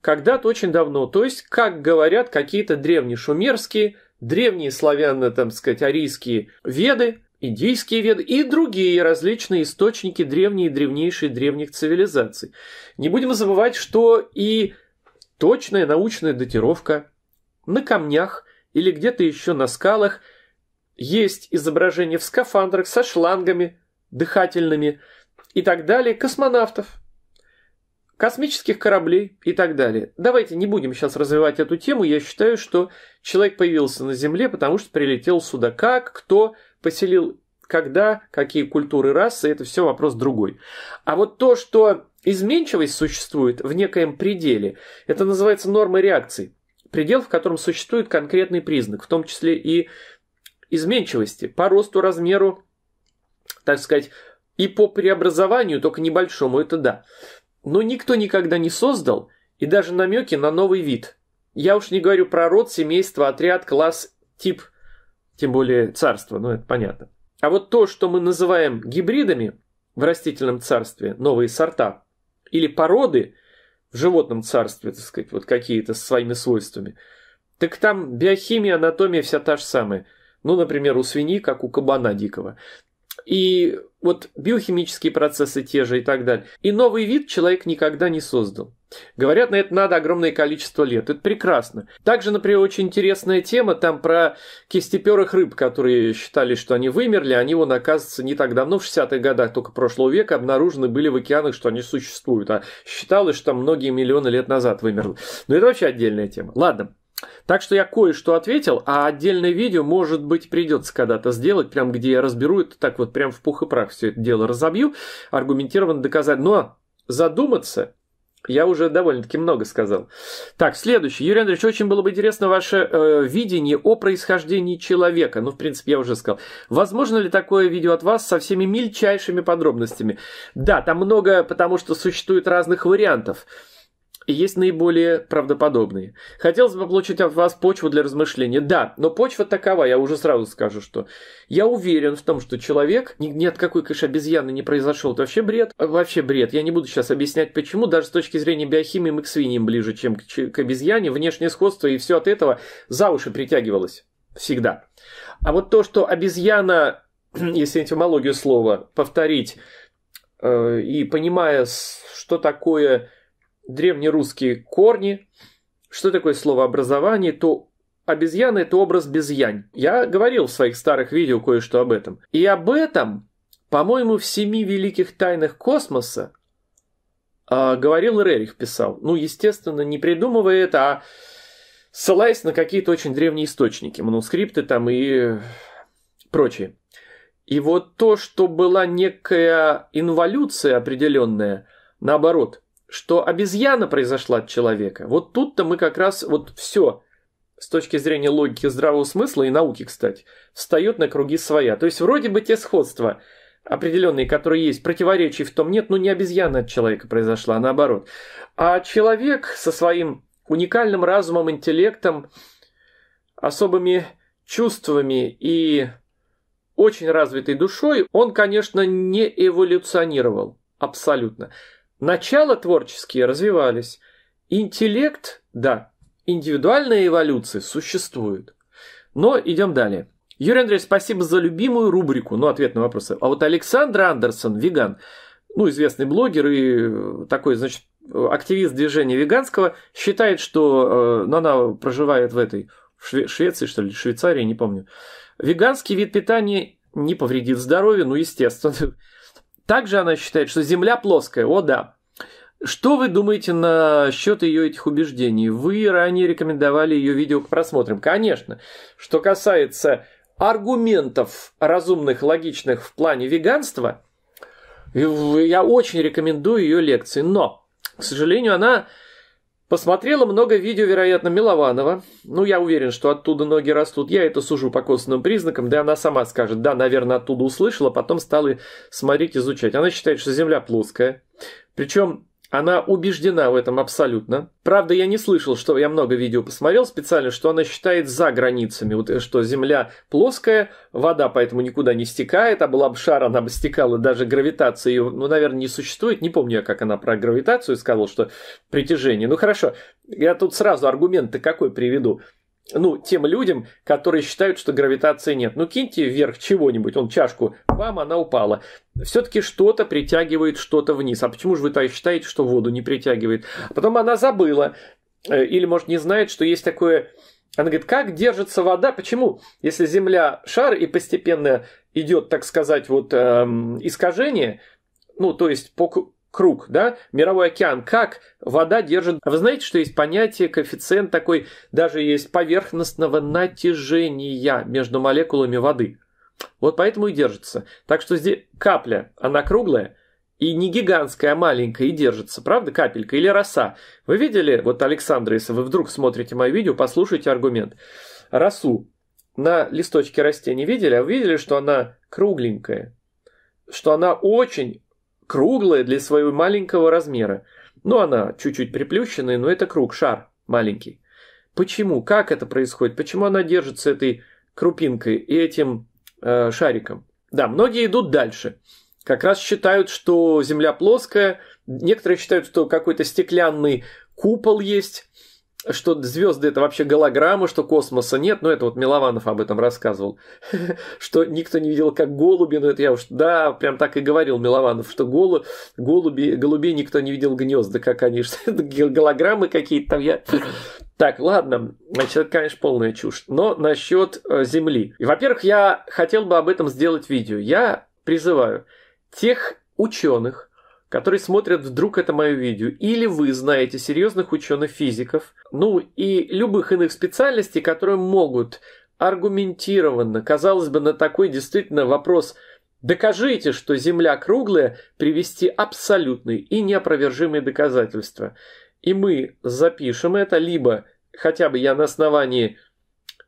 когда-то очень давно. То есть, как говорят какие-то древние шумерские древние славяно, там сказать, арийские веды, индийские веды и другие различные источники древней и древнейшие древних цивилизаций. Не будем забывать, что и точная научная датировка на камнях или где-то еще на скалах есть изображения в скафандрах со шлангами дыхательными и так далее космонавтов, космических кораблей и так далее. Давайте не будем сейчас развивать эту тему. Я считаю, что человек появился на Земле, потому что прилетел сюда. Как, кто поселил, когда, какие культуры, расы, это все вопрос другой. А вот то, что изменчивость существует в некоем пределе, это называется нормой реакции. Предел, в котором существует конкретный признак, в том числе и изменчивости по росту, размеру, так сказать, и по преобразованию, только небольшому, это да но никто никогда не создал и даже намеки на новый вид. Я уж не говорю про род, семейство, отряд, класс, тип, тем более царство, ну это понятно. А вот то, что мы называем гибридами в растительном царстве, новые сорта, или породы в животном царстве, так сказать, вот какие-то со своими свойствами, так там биохимия, анатомия вся та же самая. Ну, например, у свиньи, как у кабана дикого. И вот биохимические процессы те же и так далее. И новый вид человек никогда не создал. Говорят, на это надо огромное количество лет. Это прекрасно. Также, например, очень интересная тема там про кистеперых рыб, которые считали, что они вымерли. Они, вон, оказывается, не так давно, в 60-х годах только прошлого века, обнаружены были в океанах, что они существуют. А считалось, что там многие миллионы лет назад вымерли. Но это вообще отдельная тема. Ладно. Так что я кое-что ответил, а отдельное видео, может быть, придется когда-то сделать, прям где я разберу это так вот прям в пух и прах все это дело разобью, аргументированно доказать. Но задуматься я уже довольно-таки много сказал. Так, следующий. Юрий Андреевич, очень было бы интересно ваше э, видение о происхождении человека. Ну, в принципе, я уже сказал. Возможно ли такое видео от вас со всеми мельчайшими подробностями? Да, там много, потому что существует разных вариантов и есть наиболее правдоподобные. Хотелось бы получить от вас почву для размышления. Да, но почва такова, я уже сразу скажу, что я уверен в том, что человек ни, ни от какой, конечно, обезьяны не произошел. Это вообще бред. А, вообще бред. Я не буду сейчас объяснять, почему. Даже с точки зрения биохимии мы к свиньям ближе, чем к, к обезьяне. Внешнее сходство и все от этого за уши притягивалось. Всегда. А вот то, что обезьяна, *clears throat* если этимологию слова повторить, э, и понимая, что такое древнерусские корни. Что такое слово образование? То обезьяна – это образ безьянь. Я говорил в своих старых видео кое-что об этом. И об этом, по-моему, в «Семи великих тайнах космоса» э, говорил Рерих, писал. Ну, естественно, не придумывая это, а ссылаясь на какие-то очень древние источники, манускрипты там и прочее. И вот то, что была некая инволюция определенная, наоборот – что обезьяна произошла от человека. Вот тут-то мы как раз вот все с точки зрения логики здравого смысла и науки, кстати, встает на круги своя. То есть вроде бы те сходства определенные, которые есть, противоречий в том нет, но не обезьяна от человека произошла, а наоборот. А человек со своим уникальным разумом, интеллектом, особыми чувствами и очень развитой душой, он, конечно, не эволюционировал абсолютно начало творческие развивались. Интеллект, да, индивидуальная эволюция существует. Но идем далее. Юрий Андреевич, спасибо за любимую рубрику, ну, ответ на вопросы. А вот Александр Андерсон, веган, ну, известный блогер и э, такой, значит, активист движения веганского, считает, что, э, ну, она проживает в этой, в Швеции, что ли, Швейцарии, не помню. Веганский вид питания не повредит здоровью, ну, естественно. Также она считает, что Земля плоская. О, да. Что вы думаете насчет ее этих убеждений? Вы ранее рекомендовали ее видео к просмотру. Конечно. Что касается аргументов разумных, логичных в плане веганства, я очень рекомендую ее лекции. Но, к сожалению, она Посмотрела много видео, вероятно, Милованова. Ну, я уверен, что оттуда ноги растут. Я это сужу по косвенным признакам. Да она сама скажет, да, наверное, оттуда услышала, потом стала смотреть, изучать. Она считает, что Земля плоская. Причем она убеждена в этом абсолютно. Правда, я не слышал, что я много видео посмотрел специально, что она считает за границами, вот э, что Земля плоская, вода поэтому никуда не стекает, а была бы шар, она бы стекала, даже гравитация ее, ну, наверное, не существует. Не помню я, как она про гравитацию сказала, что притяжение. Ну, хорошо, я тут сразу аргумент-то какой приведу – ну, тем людям, которые считают, что гравитации нет. Ну, киньте вверх чего-нибудь, он чашку, вам она упала. Все-таки что-то притягивает что-то вниз. А почему же вы так считаете, что воду не притягивает? А потом она забыла, э, или, может, не знает, что есть такое... Она говорит, как держится вода, почему? Если Земля шар и постепенно идет, так сказать, вот эм, искажение, ну, то есть по, круг, да, мировой океан, как вода держит... Вы знаете, что есть понятие, коэффициент такой, даже есть поверхностного натяжения между молекулами воды. Вот поэтому и держится. Так что здесь капля, она круглая, и не гигантская, а маленькая, и держится, правда, капелька или роса. Вы видели, вот, Александр, если вы вдруг смотрите мое видео, послушайте аргумент. Росу на листочке растения видели, а вы видели, что она кругленькая, что она очень круглая для своего маленького размера. Ну, она чуть-чуть приплющенная, но это круг, шар маленький. Почему? Как это происходит? Почему она держится этой крупинкой и этим э, шариком? Да, многие идут дальше. Как раз считают, что Земля плоская. Некоторые считают, что какой-то стеклянный купол есть что звезды это вообще голограммы, что космоса нет, но ну, это вот Милованов об этом рассказывал, *laughs* что никто не видел, как голуби, но это я уж, да, прям так и говорил Милованов, что голу, голуби, голубей никто не видел гнезда, как они, что это *laughs* голограммы какие-то там, я... Так, ладно, значит, это, конечно, полная чушь. Но насчет э, Земли. И, во-первых, я хотел бы об этом сделать видео. Я призываю тех ученых, которые смотрят вдруг это мое видео, или вы знаете серьезных ученых-физиков, ну и любых иных специальностей, которые могут аргументированно, казалось бы, на такой действительно вопрос «докажите, что Земля круглая» привести абсолютные и неопровержимые доказательства. И мы запишем это, либо хотя бы я на основании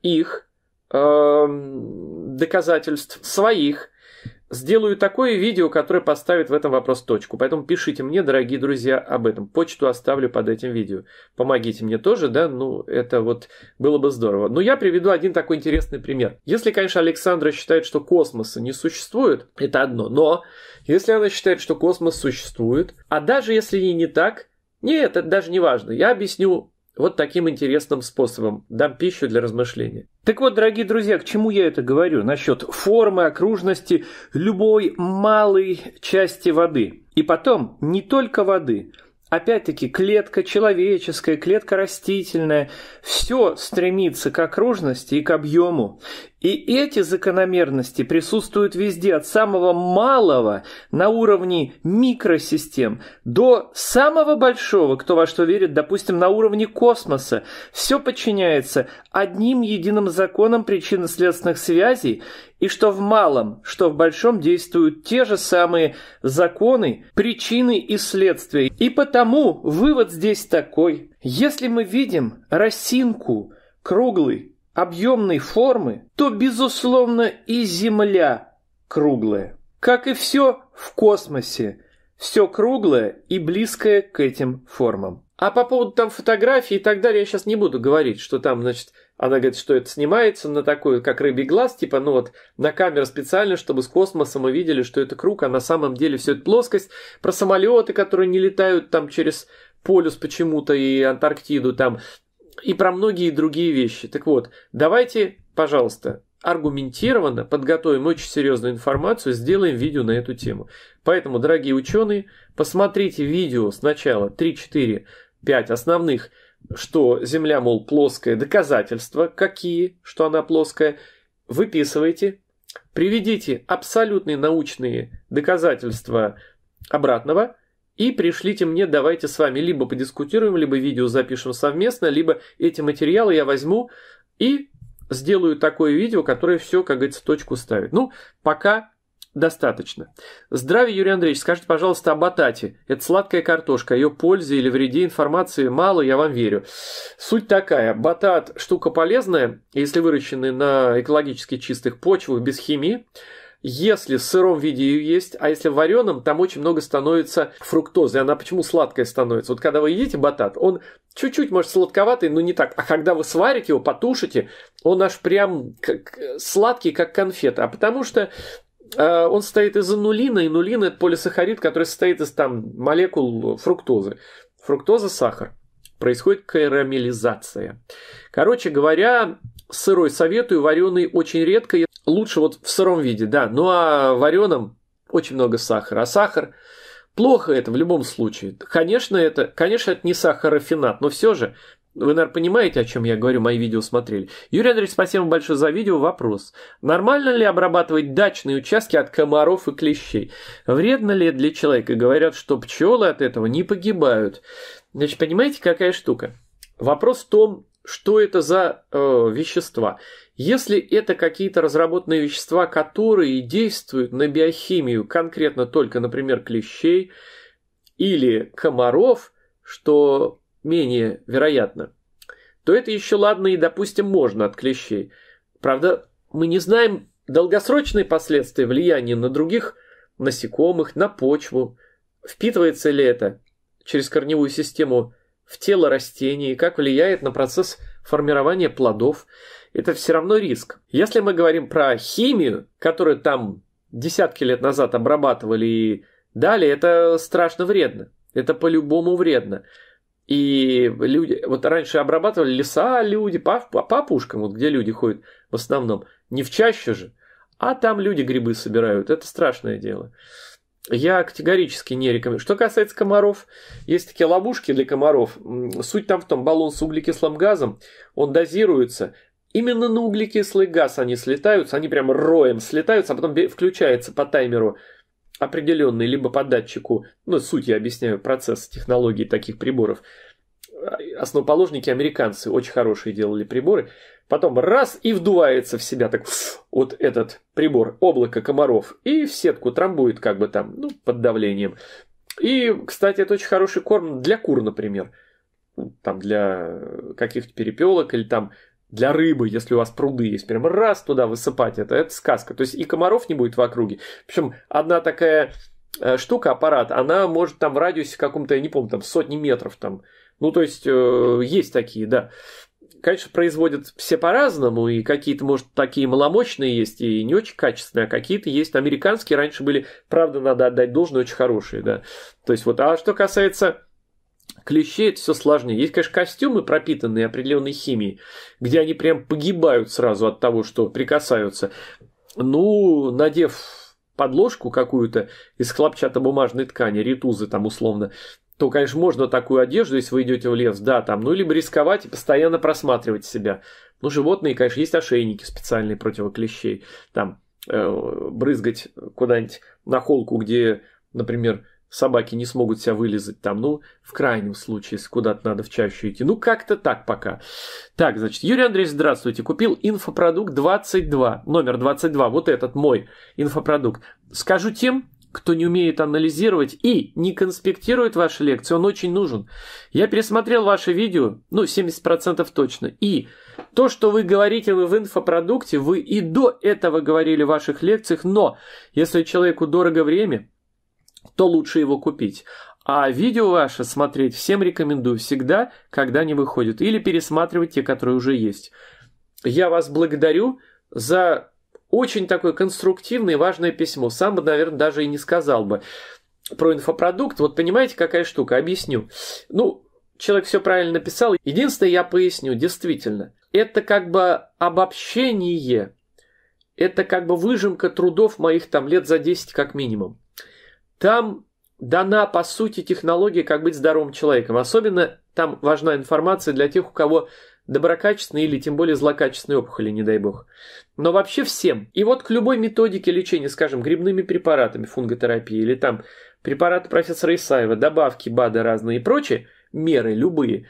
их э, доказательств, своих, Сделаю такое видео, которое поставит в этом вопрос точку. Поэтому пишите мне, дорогие друзья, об этом. Почту оставлю под этим видео. Помогите мне тоже, да? Ну, это вот было бы здорово. Но я приведу один такой интересный пример. Если, конечно, Александра считает, что космоса не существует, это одно. Но если она считает, что космос существует, а даже если и не так, нет, это даже не важно. Я объясню вот таким интересным способом. Дам пищу для размышления. Так вот, дорогие друзья, к чему я это говорю? Насчет формы, окружности любой малой части воды. И потом, не только воды – опять-таки, клетка человеческая, клетка растительная, все стремится к окружности и к объему. И эти закономерности присутствуют везде, от самого малого на уровне микросистем до самого большого, кто во что верит, допустим, на уровне космоса. Все подчиняется одним единым законам причинно-следственных связей и что в малом, что в большом действуют те же самые законы, причины и следствия. И потому вывод здесь такой. Если мы видим росинку круглой, объемной формы, то, безусловно, и Земля круглая. Как и все в космосе, все круглое и близкое к этим формам. А по поводу там фотографий и так далее, я сейчас не буду говорить, что там, значит, она говорит, что это снимается на такую, как рыбий глаз, типа, ну вот, на камеру специально, чтобы с космоса мы видели, что это круг, а на самом деле все это плоскость. Про самолеты, которые не летают там через полюс почему-то и Антарктиду там, и про многие другие вещи. Так вот, давайте, пожалуйста, аргументированно подготовим очень серьезную информацию, сделаем видео на эту тему. Поэтому, дорогие ученые, посмотрите видео сначала 3, 4, 5 основных что Земля, мол, плоская, доказательства какие, что она плоская, выписывайте, приведите абсолютные научные доказательства обратного и пришлите мне, давайте с вами либо подискутируем, либо видео запишем совместно, либо эти материалы я возьму и сделаю такое видео, которое все, как говорится, точку ставит. Ну, пока Достаточно. Здравия, Юрий Андреевич, скажите, пожалуйста, об батате. Это сладкая картошка. О ее пользе или вреде информации мало, я вам верю. Суть такая. Батат – штука полезная, если выращенный на экологически чистых почвах, без химии. Если в сыром виде ее есть, а если в вареном, там очень много становится фруктозы. она почему сладкая становится? Вот когда вы едите батат, он чуть-чуть, может, сладковатый, но не так. А когда вы сварите его, потушите, он аж прям как, сладкий, как конфета. А потому что а, он состоит из и Инулин – это полисахарид, который состоит из там, молекул фруктозы. Фруктоза – сахар. Происходит карамелизация. Короче говоря, сырой советую, вареный очень редко. Лучше вот в сыром виде, да. Ну а вареном очень много сахара. А сахар Плохо это в любом случае. Конечно, это, конечно, это не сахарофенат, но все же ну, вы, наверное, понимаете, о чем я говорю, мои видео смотрели. Юрий Андреевич, спасибо вам большое за видео. Вопрос. Нормально ли обрабатывать дачные участки от комаров и клещей? Вредно ли для человека? Говорят, что пчелы от этого не погибают. Значит, понимаете, какая штука? Вопрос в том, что это за э, вещества. Если это какие-то разработанные вещества, которые действуют на биохимию конкретно только, например, клещей или комаров, что менее вероятно, то это еще ладно и, допустим, можно от клещей. Правда, мы не знаем долгосрочные последствия влияния на других насекомых, на почву, впитывается ли это через корневую систему в тело растений, как влияет на процесс формирования плодов. Это все равно риск. Если мы говорим про химию, которую там десятки лет назад обрабатывали и далее, это страшно вредно. Это по-любому вредно. И люди, вот раньше обрабатывали леса люди, по, по, по пушкам, вот где люди ходят в основном, не в чаще же, а там люди грибы собирают, это страшное дело. Я категорически не рекомендую. Что касается комаров, есть такие ловушки для комаров. Суть там в том, баллон с углекислым газом, он дозируется. Именно на углекислый газ они слетаются, они прям роем слетаются, а потом включается по таймеру определенный либо по датчику, ну, суть я объясняю, процесс технологии таких приборов, основоположники американцы очень хорошие делали приборы. Потом раз и вдувается в себя так вот этот прибор, облако комаров, и в сетку трамбует как бы там, ну, под давлением. И, кстати, это очень хороший корм для кур, например. Там для каких-то перепелок или там для рыбы, если у вас пруды есть, прям раз туда высыпать это, это сказка. То есть и комаров не будет в округе. Причем одна такая э, штука, аппарат, она может там в радиусе каком-то, я не помню, там сотни метров там. Ну, то есть, э, есть такие, да. Конечно, производят все по-разному, и какие-то, может, такие маломощные есть, и не очень качественные, а какие-то есть американские, раньше были, правда, надо отдать должное, очень хорошие, да. То есть, вот, а что касается Клещи, это все сложнее. Есть, конечно, костюмы, пропитанные определенной химией, где они прям погибают сразу от того, что прикасаются. Ну, надев подложку какую-то из хлопчатобумажной ткани, ритузы там условно, то, конечно, можно такую одежду, если вы идете в лес, да, там, ну, либо рисковать и постоянно просматривать себя. Ну, животные, конечно, есть ошейники специальные противоклещей, там, э, брызгать куда-нибудь на холку, где, например, собаки не смогут себя вылезать там, ну, в крайнем случае, если куда-то надо в чащу идти. Ну, как-то так пока. Так, значит, Юрий Андреевич, здравствуйте. Купил инфопродукт 22, номер 22, вот этот мой инфопродукт. Скажу тем, кто не умеет анализировать и не конспектирует ваши лекции, он очень нужен. Я пересмотрел ваше видео, ну, 70% точно, и то, что вы говорите вы в инфопродукте, вы и до этого говорили в ваших лекциях, но если человеку дорого время, то лучше его купить. А видео ваше смотреть всем рекомендую всегда, когда они выходят. Или пересматривать те, которые уже есть. Я вас благодарю за очень такое конструктивное и важное письмо. Сам бы, наверное, даже и не сказал бы про инфопродукт. Вот понимаете, какая штука? Объясню. Ну, человек все правильно написал. Единственное, я поясню, действительно, это как бы обобщение, это как бы выжимка трудов моих там лет за 10 как минимум. Там дана, по сути, технология, как быть здоровым человеком. Особенно там важна информация для тех, у кого доброкачественные или тем более злокачественные опухоли, не дай бог. Но вообще всем. И вот к любой методике лечения, скажем, грибными препаратами фунготерапии или там препараты профессора Исаева, добавки бады разные и прочее, меры любые,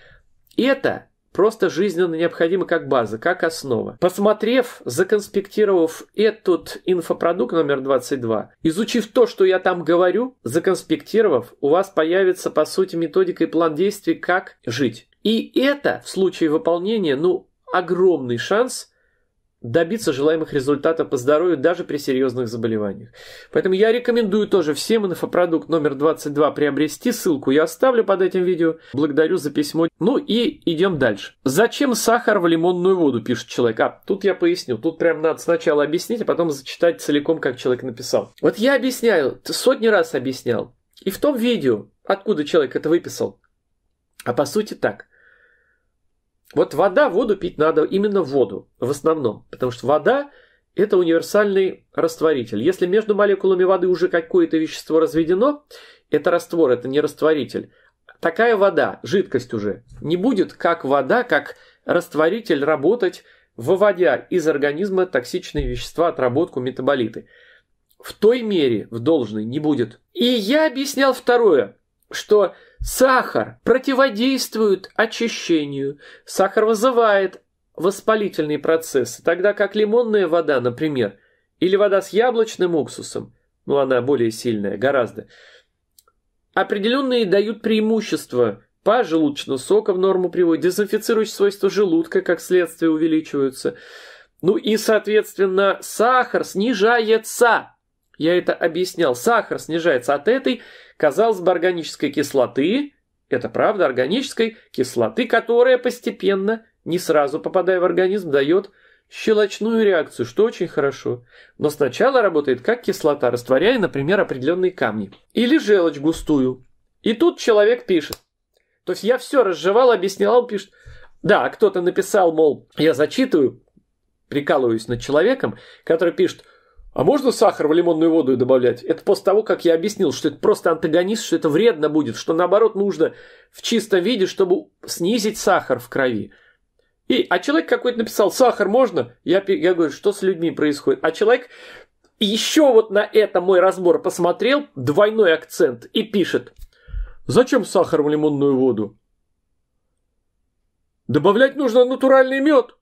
это просто жизненно необходимы как база, как основа. Посмотрев, законспектировав этот инфопродукт номер 22, изучив то, что я там говорю, законспектировав, у вас появится, по сути, методика и план действий, как жить. И это, в случае выполнения, ну, огромный шанс добиться желаемых результатов по здоровью даже при серьезных заболеваниях. Поэтому я рекомендую тоже всем инфопродукт номер 22 приобрести. Ссылку я оставлю под этим видео. Благодарю за письмо. Ну и идем дальше. Зачем сахар в лимонную воду, пишет человек. А, тут я поясню. Тут прям надо сначала объяснить, а потом зачитать целиком, как человек написал. Вот я объясняю, сотни раз объяснял. И в том видео, откуда человек это выписал. А по сути так. Вот вода, воду пить надо именно воду в основном, потому что вода – это универсальный растворитель. Если между молекулами воды уже какое-то вещество разведено, это раствор, это не растворитель. Такая вода, жидкость уже, не будет как вода, как растворитель работать, выводя из организма токсичные вещества, отработку, метаболиты. В той мере, в должной, не будет. И я объяснял второе – что сахар противодействует очищению, сахар вызывает воспалительные процессы, тогда как лимонная вода, например, или вода с яблочным уксусом, ну она более сильная, гораздо, определенные дают преимущество по желудочным сокам норму приводит, дезинфицирующие свойства желудка, как следствие, увеличиваются. Ну и, соответственно, сахар снижается. Я это объяснял. Сахар снижается от этой казалось бы, органической кислоты, это правда, органической кислоты, которая постепенно, не сразу попадая в организм, дает щелочную реакцию, что очень хорошо. Но сначала работает как кислота, растворяя, например, определенные камни. Или желчь густую. И тут человек пишет. То есть я все разжевал, объяснял, он пишет. Да, кто-то написал, мол, я зачитываю, прикалываюсь над человеком, который пишет, а можно сахар в лимонную воду добавлять? Это после того, как я объяснил, что это просто антагонист, что это вредно будет, что наоборот нужно в чистом виде, чтобы снизить сахар в крови. И, а человек какой-то написал, сахар можно? Я, я говорю, что с людьми происходит? А человек еще вот на это мой разбор посмотрел, двойной акцент, и пишет, зачем сахар в лимонную воду? Добавлять нужно натуральный мед.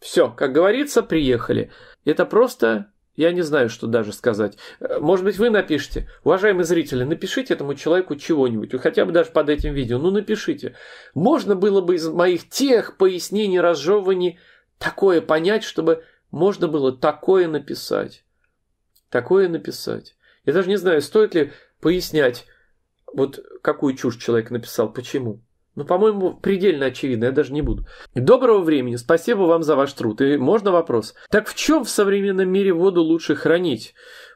Все, как говорится, приехали. Это просто... Я не знаю, что даже сказать. Э, может быть, вы напишите. Уважаемые зрители, напишите этому человеку чего-нибудь. Хотя бы даже под этим видео. Ну, напишите. Можно было бы из моих тех пояснений, разжеваний такое понять, чтобы можно было такое написать. Такое написать. Я даже не знаю, стоит ли пояснять, вот какую чушь человек написал, почему. Ну, по-моему, предельно очевидно, я даже не буду. Доброго времени, спасибо вам за ваш труд. И можно вопрос? Так в чем в современном мире воду лучше хранить?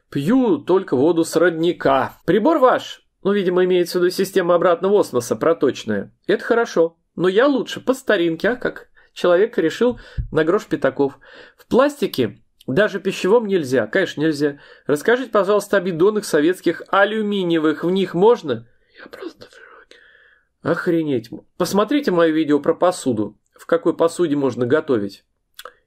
Пью только воду с родника. Прибор ваш, ну, видимо, имеет в виду система обратного осмоса, проточная. Это хорошо, но я лучше по старинке, а как? Человек решил на грош пятаков. В пластике даже пищевом нельзя, конечно, нельзя. Расскажите, пожалуйста, о бидонах советских алюминиевых. В них можно? Я просто Охренеть. Посмотрите мое видео про посуду. В какой посуде можно готовить.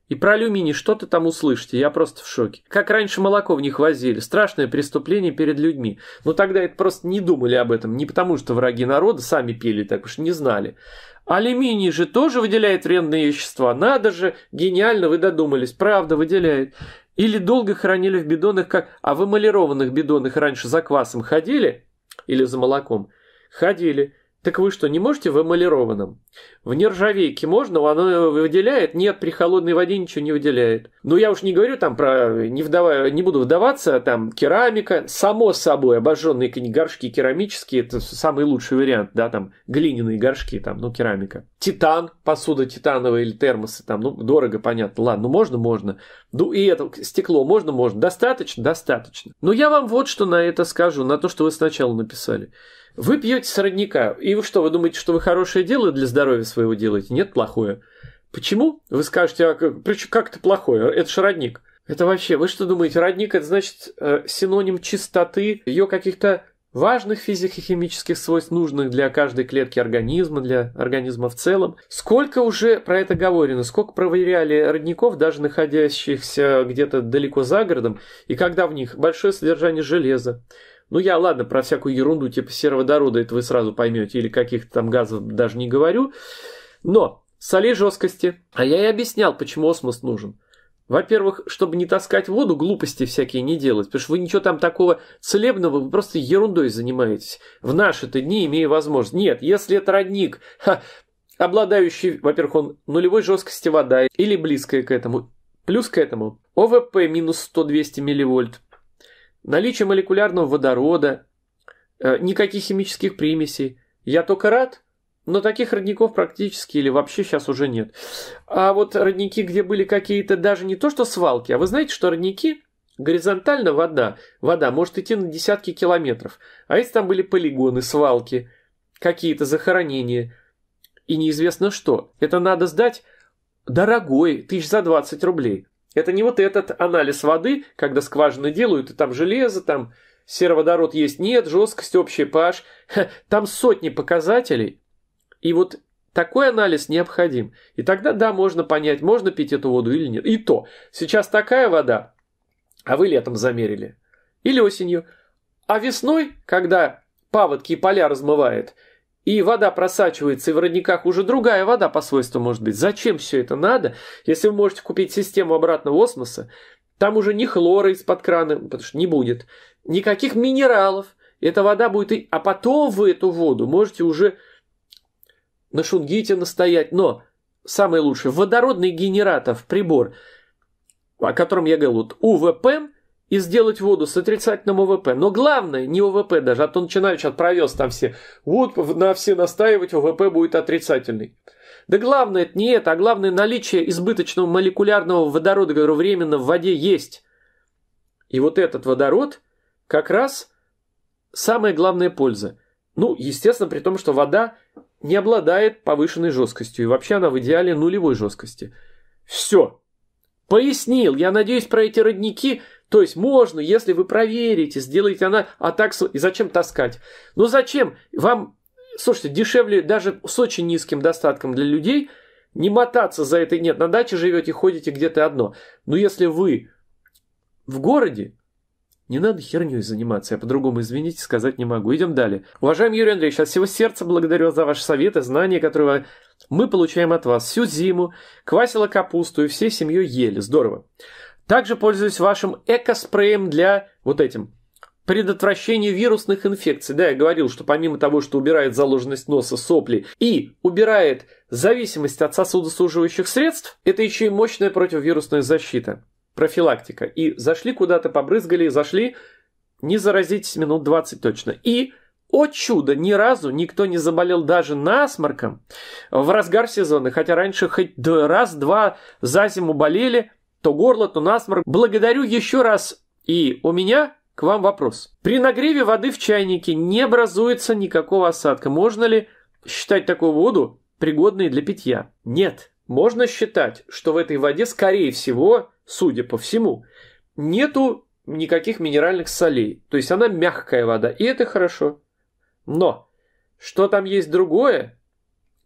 И про алюминий что то там услышите, я просто в шоке. Как раньше молоко в них возили, страшное преступление перед людьми. Но тогда это просто не думали об этом, не потому что враги народа сами пили, так уж не знали. Алюминий же тоже выделяет вредные вещества, надо же, гениально вы додумались, правда выделяет. Или долго хранили в бидонах, как... А в эмалированных бидонах раньше за квасом ходили? Или за молоком? Ходили. Так вы что, не можете в эмалированном? В нержавейке можно, оно выделяет? Нет, при холодной воде ничего не выделяет. Ну, я уж не говорю там про, не, вдава, не буду вдаваться, там керамика. Само собой, обожженные горшки керамические, это самый лучший вариант, да, там глиняные горшки, там, ну, керамика. Титан, посуда титановая или термосы, там, ну, дорого, понятно. Ладно, ну, можно, можно. Ну, и это, стекло, можно, можно. Достаточно, достаточно. Но я вам вот что на это скажу, на то, что вы сначала написали. Вы пьете сородника, И вы что, вы думаете, что вы хорошее дело для здоровья своего делаете? Нет, плохое. Почему? Вы скажете, а как, как это плохое? Это же родник. Это вообще, вы что думаете, родник это значит э, синоним чистоты, ее каких-то важных физико-химических свойств, нужных для каждой клетки организма, для организма в целом. Сколько уже про это говорено, сколько проверяли родников, даже находящихся где-то далеко за городом, и когда в них большое содержание железа, ну, я, ладно, про всякую ерунду типа сероводорода это вы сразу поймете, или каких-то там газов даже не говорю. Но солей жесткости. А я и объяснял, почему осмос нужен. Во-первых, чтобы не таскать воду, глупости всякие не делать, потому что вы ничего там такого целебного, вы просто ерундой занимаетесь. В наши-то дни имея возможность. Нет, если это родник, ха, обладающий, во-первых, он нулевой жесткости вода или близкая к этому, плюс к этому ОВП минус 100-200 милливольт, наличие молекулярного водорода, э, никаких химических примесей. Я только рад, но таких родников практически или вообще сейчас уже нет. А вот родники, где были какие-то даже не то что свалки, а вы знаете, что родники горизонтально вода, вода может идти на десятки километров. А если там были полигоны, свалки, какие-то захоронения и неизвестно что, это надо сдать дорогой, тысяч за 20 рублей. Это не вот этот анализ воды, когда скважины делают, и там железо, там сероводород есть, нет, жесткость, общий pH. Там сотни показателей. И вот такой анализ необходим. И тогда, да, можно понять, можно пить эту воду или нет. И то, сейчас такая вода, а вы летом замерили. Или осенью. А весной, когда паводки и поля размывает – и вода просачивается, и в родниках уже другая вода по свойству может быть. Зачем все это надо, если вы можете купить систему обратного осмоса, там уже ни хлора из-под крана, потому что не будет, никаких минералов, эта вода будет... И... А потом вы эту воду можете уже на шунгите настоять. Но самое лучшее, водородный генератор, прибор, о котором я говорил, вот УВПМ – и сделать воду с отрицательным ОВП. Но главное, не ОВП даже, а то начинают сейчас про там все. Вот на все настаивать, ОВП будет отрицательный. Да главное это не это, а главное наличие избыточного молекулярного водорода, который временно в воде есть. И вот этот водород как раз самая главная польза. Ну, естественно, при том, что вода не обладает повышенной жесткостью. И вообще она в идеале нулевой жесткости. Все. Пояснил. Я надеюсь, про эти родники то есть можно, если вы проверите, сделаете она, а так и зачем таскать? Ну зачем? Вам, слушайте, дешевле даже с очень низким достатком для людей не мотаться за этой нет. На даче живете, ходите где-то одно. Но если вы в городе, не надо херней заниматься, я по-другому, извините, сказать не могу. Идем далее. Уважаемый Юрий Андреевич, от всего сердца благодарю за ваши советы, знания, которые мы получаем от вас. Всю зиму квасила капусту и всей семьей ели. Здорово. Также пользуюсь вашим экоспреем для вот этим предотвращения вирусных инфекций. Да, я говорил, что помимо того, что убирает заложенность носа, сопли и убирает зависимость от сосудосуживающих средств, это еще и мощная противовирусная защита, профилактика. И зашли куда-то, побрызгали, зашли, не заразитесь минут 20 точно. И о чудо, ни разу никто не заболел даже насморком в разгар сезона, хотя раньше хоть раз-два за зиму болели, то горло, то насморк. Благодарю еще раз. И у меня к вам вопрос. При нагреве воды в чайнике не образуется никакого осадка. Можно ли считать такую воду пригодной для питья? Нет. Можно считать, что в этой воде, скорее всего, судя по всему, нету никаких минеральных солей. То есть она мягкая вода, и это хорошо. Но что там есть другое,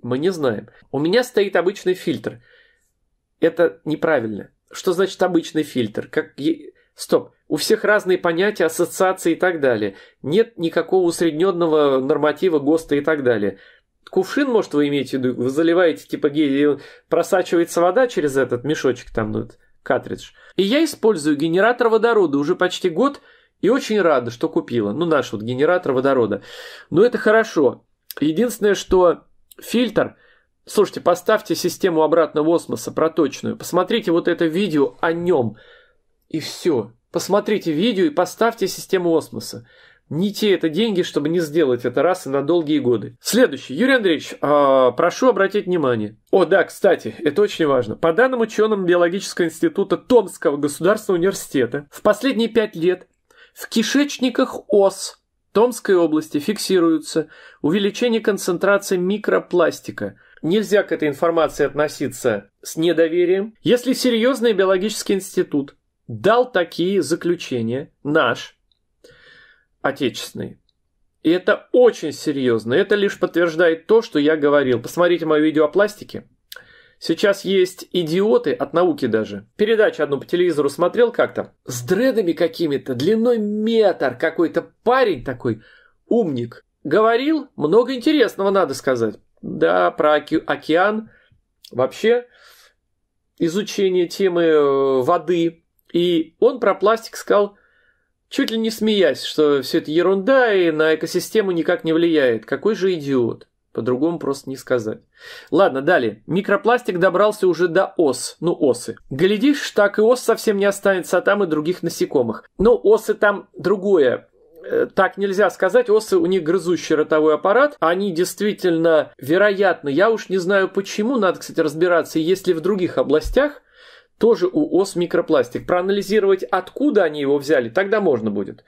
мы не знаем. У меня стоит обычный фильтр. Это неправильно. Что значит обычный фильтр? Как... Стоп. У всех разные понятия, ассоциации и так далее. Нет никакого усредненного норматива ГОСТа и так далее. Кувшин, может, вы имеете в виду, вы заливаете, типа, гель, просачивается вода через этот мешочек там, ну, картридж. И я использую генератор водорода уже почти год и очень рада, что купила. Ну, наш вот генератор водорода. Но это хорошо. Единственное, что фильтр – Слушайте, поставьте систему обратного осмоса проточную, посмотрите вот это видео о нем, и все. Посмотрите видео и поставьте систему осмоса. Не те это деньги, чтобы не сделать это раз и на долгие годы. Следующий. Юрий Андреевич, э, прошу обратить внимание. О, да, кстати, это очень важно. По данным ученым Биологического института Томского государственного университета, в последние пять лет в кишечниках ос Томской области фиксируется увеличение концентрации микропластика – нельзя к этой информации относиться с недоверием. Если серьезный биологический институт дал такие заключения, наш, отечественный, и это очень серьезно. Это лишь подтверждает то, что я говорил. Посмотрите мое видео о пластике. Сейчас есть идиоты от науки даже. Передачу одну по телевизору смотрел как-то. С дредами какими-то, длиной метр какой-то парень такой, умник. Говорил, много интересного надо сказать да, про океан. Вообще изучение темы э, воды. И он про пластик сказал, чуть ли не смеясь, что все это ерунда и на экосистему никак не влияет. Какой же идиот. По-другому просто не сказать. Ладно, далее. Микропластик добрался уже до ос. Ну, осы. Глядишь, так и ос совсем не останется, а там и других насекомых. Но осы там другое. Э, так нельзя сказать, осы у них грызущий ротовой аппарат, они действительно, вероятно, я уж не знаю почему, надо, кстати, разбираться, если в других областях тоже у ос микропластик. Проанализировать, откуда они его взяли, тогда можно будет.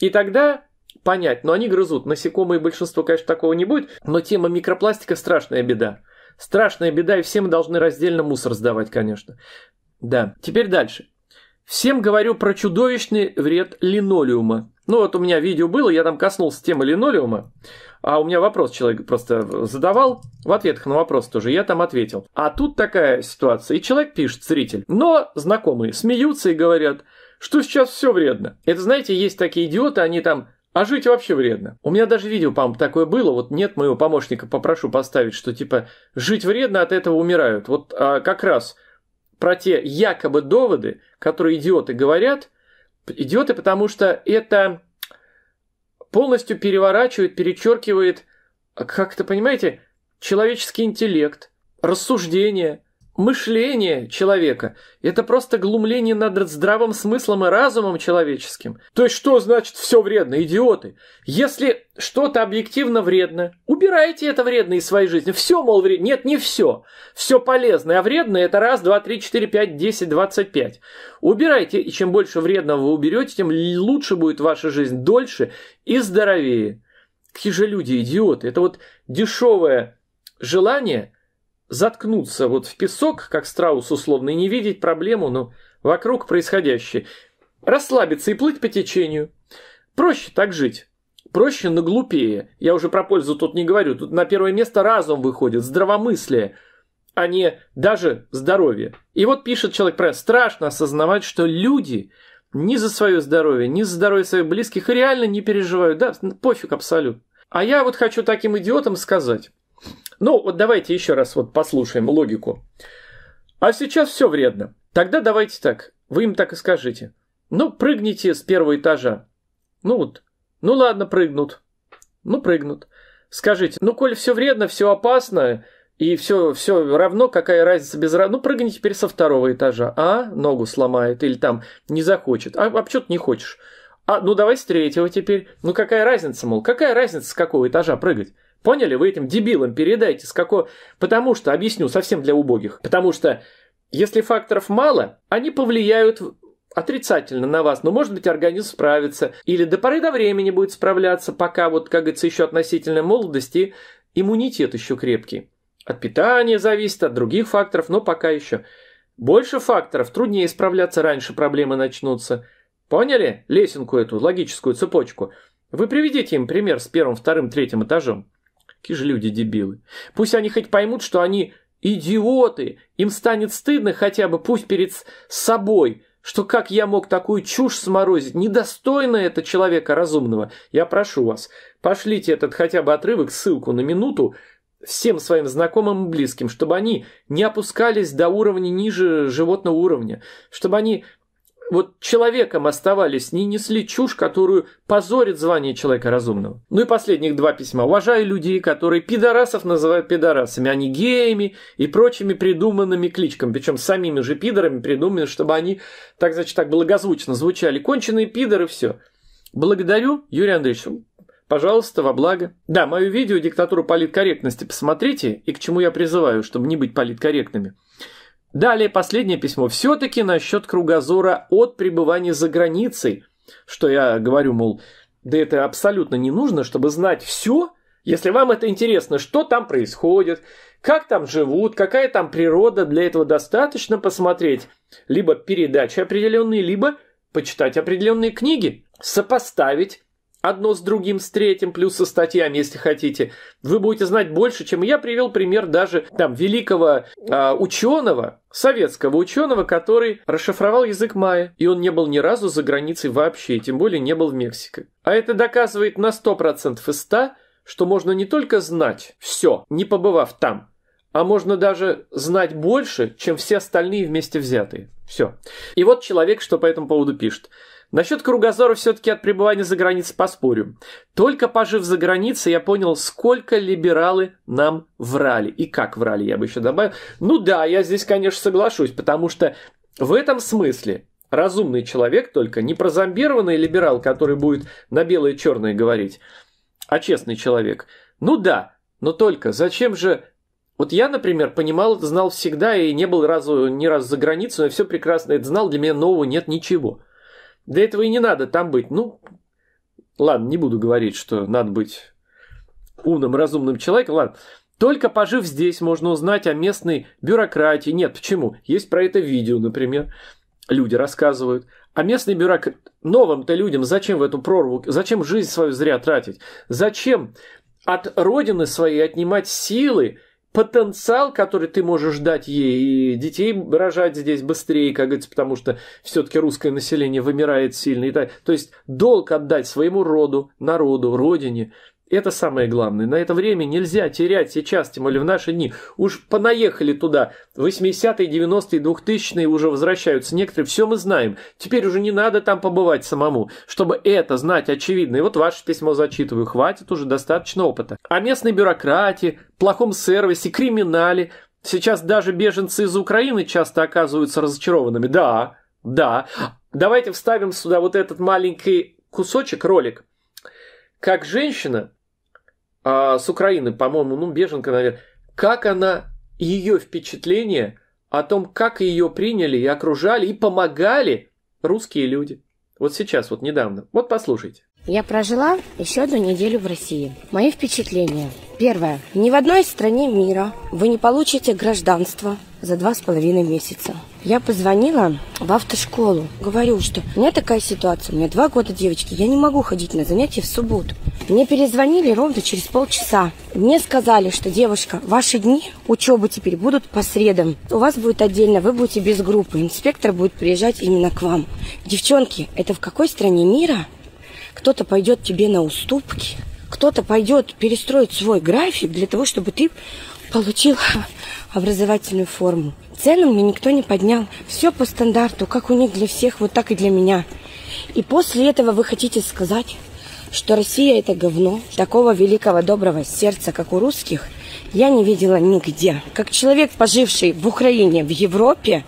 И тогда понять, но они грызут. Насекомые большинство, конечно, такого не будет, но тема микропластика страшная беда. Страшная беда, и все мы должны раздельно мусор сдавать, конечно. Да, теперь дальше. Всем говорю про чудовищный вред линолеума. Ну вот у меня видео было, я там коснулся темы линолеума, а у меня вопрос человек просто задавал, в ответах на вопрос тоже, я там ответил. А тут такая ситуация, и человек пишет, зритель, но знакомые смеются и говорят, что сейчас все вредно. Это, знаете, есть такие идиоты, они там а жить вообще вредно. У меня даже видео, по-моему, такое было. Вот нет моего помощника, попрошу поставить, что типа жить вредно, от этого умирают. Вот а, как раз про те якобы доводы, которые идиоты говорят – идиоты, потому что это полностью переворачивает, перечеркивает, как-то, понимаете, человеческий интеллект, рассуждение, мышление человека. Это просто глумление над здравым смыслом и разумом человеческим. То есть что значит все вредно, идиоты? Если что-то объективно вредно, убирайте это вредное из своей жизни. Все, мол, вредно. Нет, не все. Все полезное, а вредное это раз, два, три, четыре, пять, десять, двадцать пять. Убирайте, и чем больше вредного вы уберете, тем лучше будет ваша жизнь, дольше и здоровее. Какие же люди идиоты. Это вот дешевое желание – заткнуться вот в песок, как страус условно, и не видеть проблему, но вокруг происходящее. Расслабиться и плыть по течению. Проще так жить. Проще, но глупее. Я уже про пользу тут не говорю. Тут на первое место разум выходит, здравомыслие, а не даже здоровье. И вот пишет человек про страшно осознавать, что люди ни за свое здоровье, ни за здоровье своих близких реально не переживают. Да, пофиг абсолютно. А я вот хочу таким идиотам сказать, ну, вот давайте еще раз вот послушаем логику. А сейчас все вредно. Тогда давайте так. Вы им так и скажите. Ну, прыгните с первого этажа. Ну вот. Ну ладно, прыгнут. Ну, прыгнут. Скажите, ну, коль все вредно, все опасно, и все, все равно, какая разница без разницы. Ну, прыгни теперь со второго этажа. А, ногу сломает или там не захочет. А, а почему ты не хочешь? А, ну давай с третьего теперь. Ну какая разница, мол, какая разница с какого этажа прыгать? Поняли? Вы этим дебилам передайте, с какого... Потому что, объясню, совсем для убогих. Потому что, если факторов мало, они повлияют отрицательно на вас, но может быть организм справится или до поры до времени будет справляться, пока вот, как говорится, еще относительно молодости иммунитет еще крепкий. От питания зависит, от других факторов, но пока еще. Больше факторов, труднее справляться раньше, проблемы начнутся. Поняли лесенку эту, логическую цепочку? Вы приведите им пример с первым, вторым, третьим этажом. Какие же люди дебилы. Пусть они хоть поймут, что они идиоты. Им станет стыдно хотя бы, пусть перед собой, что как я мог такую чушь сморозить? Недостойно это человека разумного. Я прошу вас, пошлите этот хотя бы отрывок, ссылку на минуту, всем своим знакомым и близким, чтобы они не опускались до уровня ниже животного уровня, чтобы они вот человеком оставались, не несли чушь, которую позорит звание человека разумного. Ну и последних два письма. Уважаю людей, которые пидорасов называют пидорасами, а не геями и прочими придуманными кличками. Причем самими же пидорами придуманы, чтобы они так, значит, так благозвучно звучали. Конченые пидоры, все. Благодарю, Юрий Андреевич. Пожалуйста, во благо. Да, мое видео «Диктатуру политкорректности» посмотрите, и к чему я призываю, чтобы не быть политкорректными. Далее последнее письмо. Все-таки насчет кругозора от пребывания за границей, что я говорю, мол, да это абсолютно не нужно, чтобы знать все, если вам это интересно, что там происходит, как там живут, какая там природа, для этого достаточно посмотреть либо передачи определенные, либо почитать определенные книги, сопоставить одно с другим, с третьим, плюс со статьями, если хотите, вы будете знать больше, чем я привел пример даже там великого э, ученого, советского ученого, который расшифровал язык майя, и он не был ни разу за границей вообще, тем более не был в Мексике. А это доказывает на 100% из 100, что можно не только знать все, не побывав там, а можно даже знать больше, чем все остальные вместе взятые. Все. И вот человек, что по этому поводу пишет. Насчет кругозора все-таки от пребывания за границей поспорю. Только пожив за границей, я понял, сколько либералы нам врали. И как врали, я бы еще добавил. Ну да, я здесь, конечно, соглашусь, потому что в этом смысле разумный человек только, не про зомбированный либерал, который будет на белое и черное говорить, а честный человек. Ну да, но только зачем же вот я, например, понимал, знал всегда и не был разу, ни разу за границу, но все прекрасно это знал, для меня нового нет ничего. Для этого и не надо там быть. Ну, ладно, не буду говорить, что надо быть умным, разумным человеком. Ладно. Только пожив здесь, можно узнать о местной бюрократии. Нет, почему? Есть про это видео, например. Люди рассказывают. А местный бюрократ... Новым-то людям зачем в эту прорву? Зачем жизнь свою зря тратить? Зачем от родины своей отнимать силы, потенциал, который ты можешь дать ей, и детей рожать здесь быстрее, как говорится, потому что все-таки русское население вымирает сильно. И так. То есть долг отдать своему роду, народу, родине, это самое главное. На это время нельзя терять сейчас, тем более в наши дни. Уж понаехали туда. 80-е, 90-е, 2000-е уже возвращаются некоторые. Все мы знаем. Теперь уже не надо там побывать самому, чтобы это знать очевидно. И вот ваше письмо зачитываю. Хватит уже достаточно опыта. О местной бюрократии, плохом сервисе, криминале. Сейчас даже беженцы из Украины часто оказываются разочарованными. Да, да. Давайте вставим сюда вот этот маленький кусочек, ролик. Как женщина а, с Украины, по-моему, ну, беженка, наверное, как она, ее впечатление о том, как ее приняли и окружали, и помогали русские люди. Вот сейчас, вот недавно. Вот послушайте.
Я прожила еще одну неделю в России. Мои впечатления. Первое. Ни в одной стране мира вы не получите гражданство за два с половиной месяца. Я позвонила в автошколу. Говорю, что у меня такая ситуация. У меня два года девочки. Я не могу ходить на занятия в субботу. Мне перезвонили ровно через полчаса. Мне сказали, что, девушка, ваши дни учебы теперь будут по средам. У вас будет отдельно, вы будете без группы. Инспектор будет приезжать именно к вам. Девчонки, это в какой стране мира? Кто-то пойдет тебе на уступки, кто-то пойдет перестроить свой график для того, чтобы ты получил образовательную форму. Цену мне никто не поднял. Все по стандарту, как у них для всех, вот так и для меня. И после этого вы хотите сказать, что Россия это говно. Такого великого доброго сердца, как у русских, я не видела нигде. Как человек, поживший в Украине, в Европе,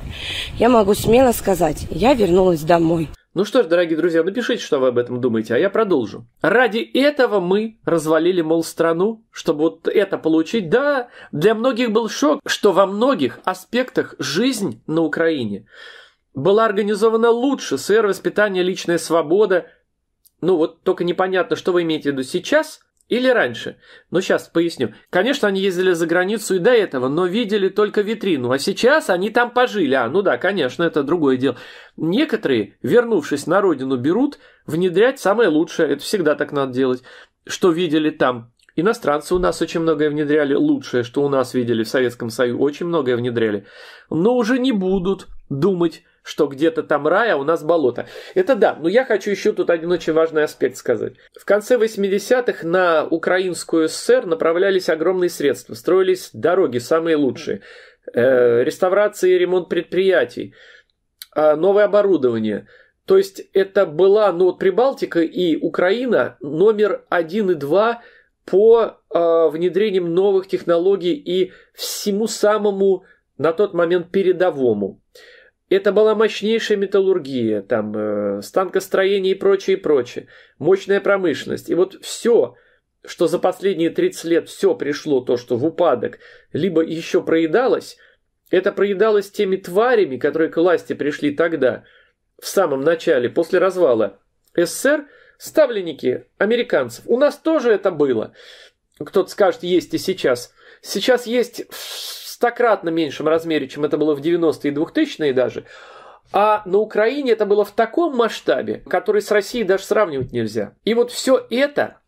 я могу смело сказать, я вернулась домой.
Ну что ж, дорогие друзья, напишите, что вы об этом думаете, а я продолжу. Ради этого мы развалили, мол, страну, чтобы вот это получить. Да, для многих был шок, что во многих аспектах жизнь на Украине была организована лучше, сфера воспитания, личная свобода. Ну вот только непонятно, что вы имеете в виду сейчас – или раньше. Но ну, сейчас поясню. Конечно, они ездили за границу и до этого, но видели только витрину. А сейчас они там пожили. А, ну да, конечно, это другое дело. Некоторые, вернувшись на родину, берут внедрять самое лучшее. Это всегда так надо делать. Что видели там. Иностранцы у нас очень многое внедряли. Лучшее, что у нас видели в Советском Союзе. Очень многое внедряли. Но уже не будут думать что где-то там рай, а у нас болото. Это да, но я хочу еще тут один очень важный аспект сказать. В конце 80-х на украинскую ССР направлялись огромные средства, строились дороги самые лучшие, э, реставрации и ремонт предприятий, э, новое оборудование – то есть это была, ну вот Прибалтика и Украина номер один и два по э, а, внедрениям новых технологий и всему самому на тот момент передовому. Это была мощнейшая металлургия, там, э, станкостроение и прочее, и прочее. Мощная промышленность. И вот все, что за последние 30 лет все пришло, то, что в упадок, либо еще проедалось, это проедалось теми тварями, которые к власти пришли тогда, в самом начале, после развала СССР, ставленники американцев. У нас тоже это было. Кто-то скажет, есть и сейчас. Сейчас есть стократно меньшем размере, чем это было в 90-е и 2000-е даже, а на Украине это было в таком масштабе, который с Россией даже сравнивать нельзя. И вот все это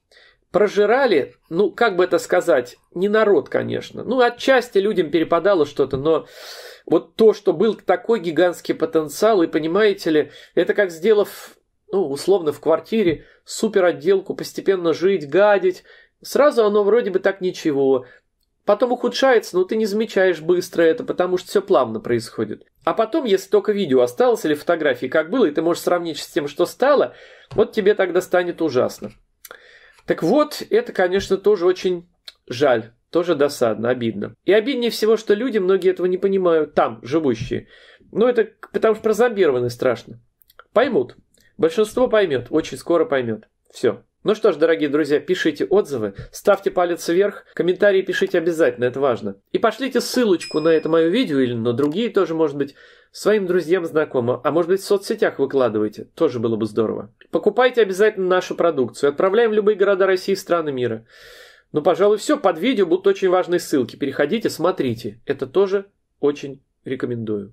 прожирали, ну, как бы это сказать, не народ, конечно. Ну, отчасти людям перепадало что-то, но вот то, что был такой гигантский потенциал, и понимаете ли, это как сделав, ну, условно, в квартире супер отделку, постепенно жить, гадить, сразу оно вроде бы так ничего. Потом ухудшается, но ты не замечаешь быстро это, потому что все плавно происходит. А потом, если только видео осталось или фотографии, как было, и ты можешь сравнить с тем, что стало, вот тебе тогда станет ужасно. Так вот, это, конечно, тоже очень жаль, тоже досадно, обидно. И обиднее всего, что люди, многие этого не понимают, там, живущие. Ну, это потому что прозомбированы страшно. Поймут. Большинство поймет, очень скоро поймет. Все. Ну что ж, дорогие друзья, пишите отзывы, ставьте палец вверх, комментарии пишите обязательно, это важно. И пошлите ссылочку на это мое видео или на другие тоже, может быть, своим друзьям, знакомым, а может быть в соцсетях выкладывайте, тоже было бы здорово. Покупайте обязательно нашу продукцию, отправляем в любые города России и страны мира. Ну, пожалуй, все, под видео будут очень важные ссылки, переходите, смотрите, это тоже очень рекомендую.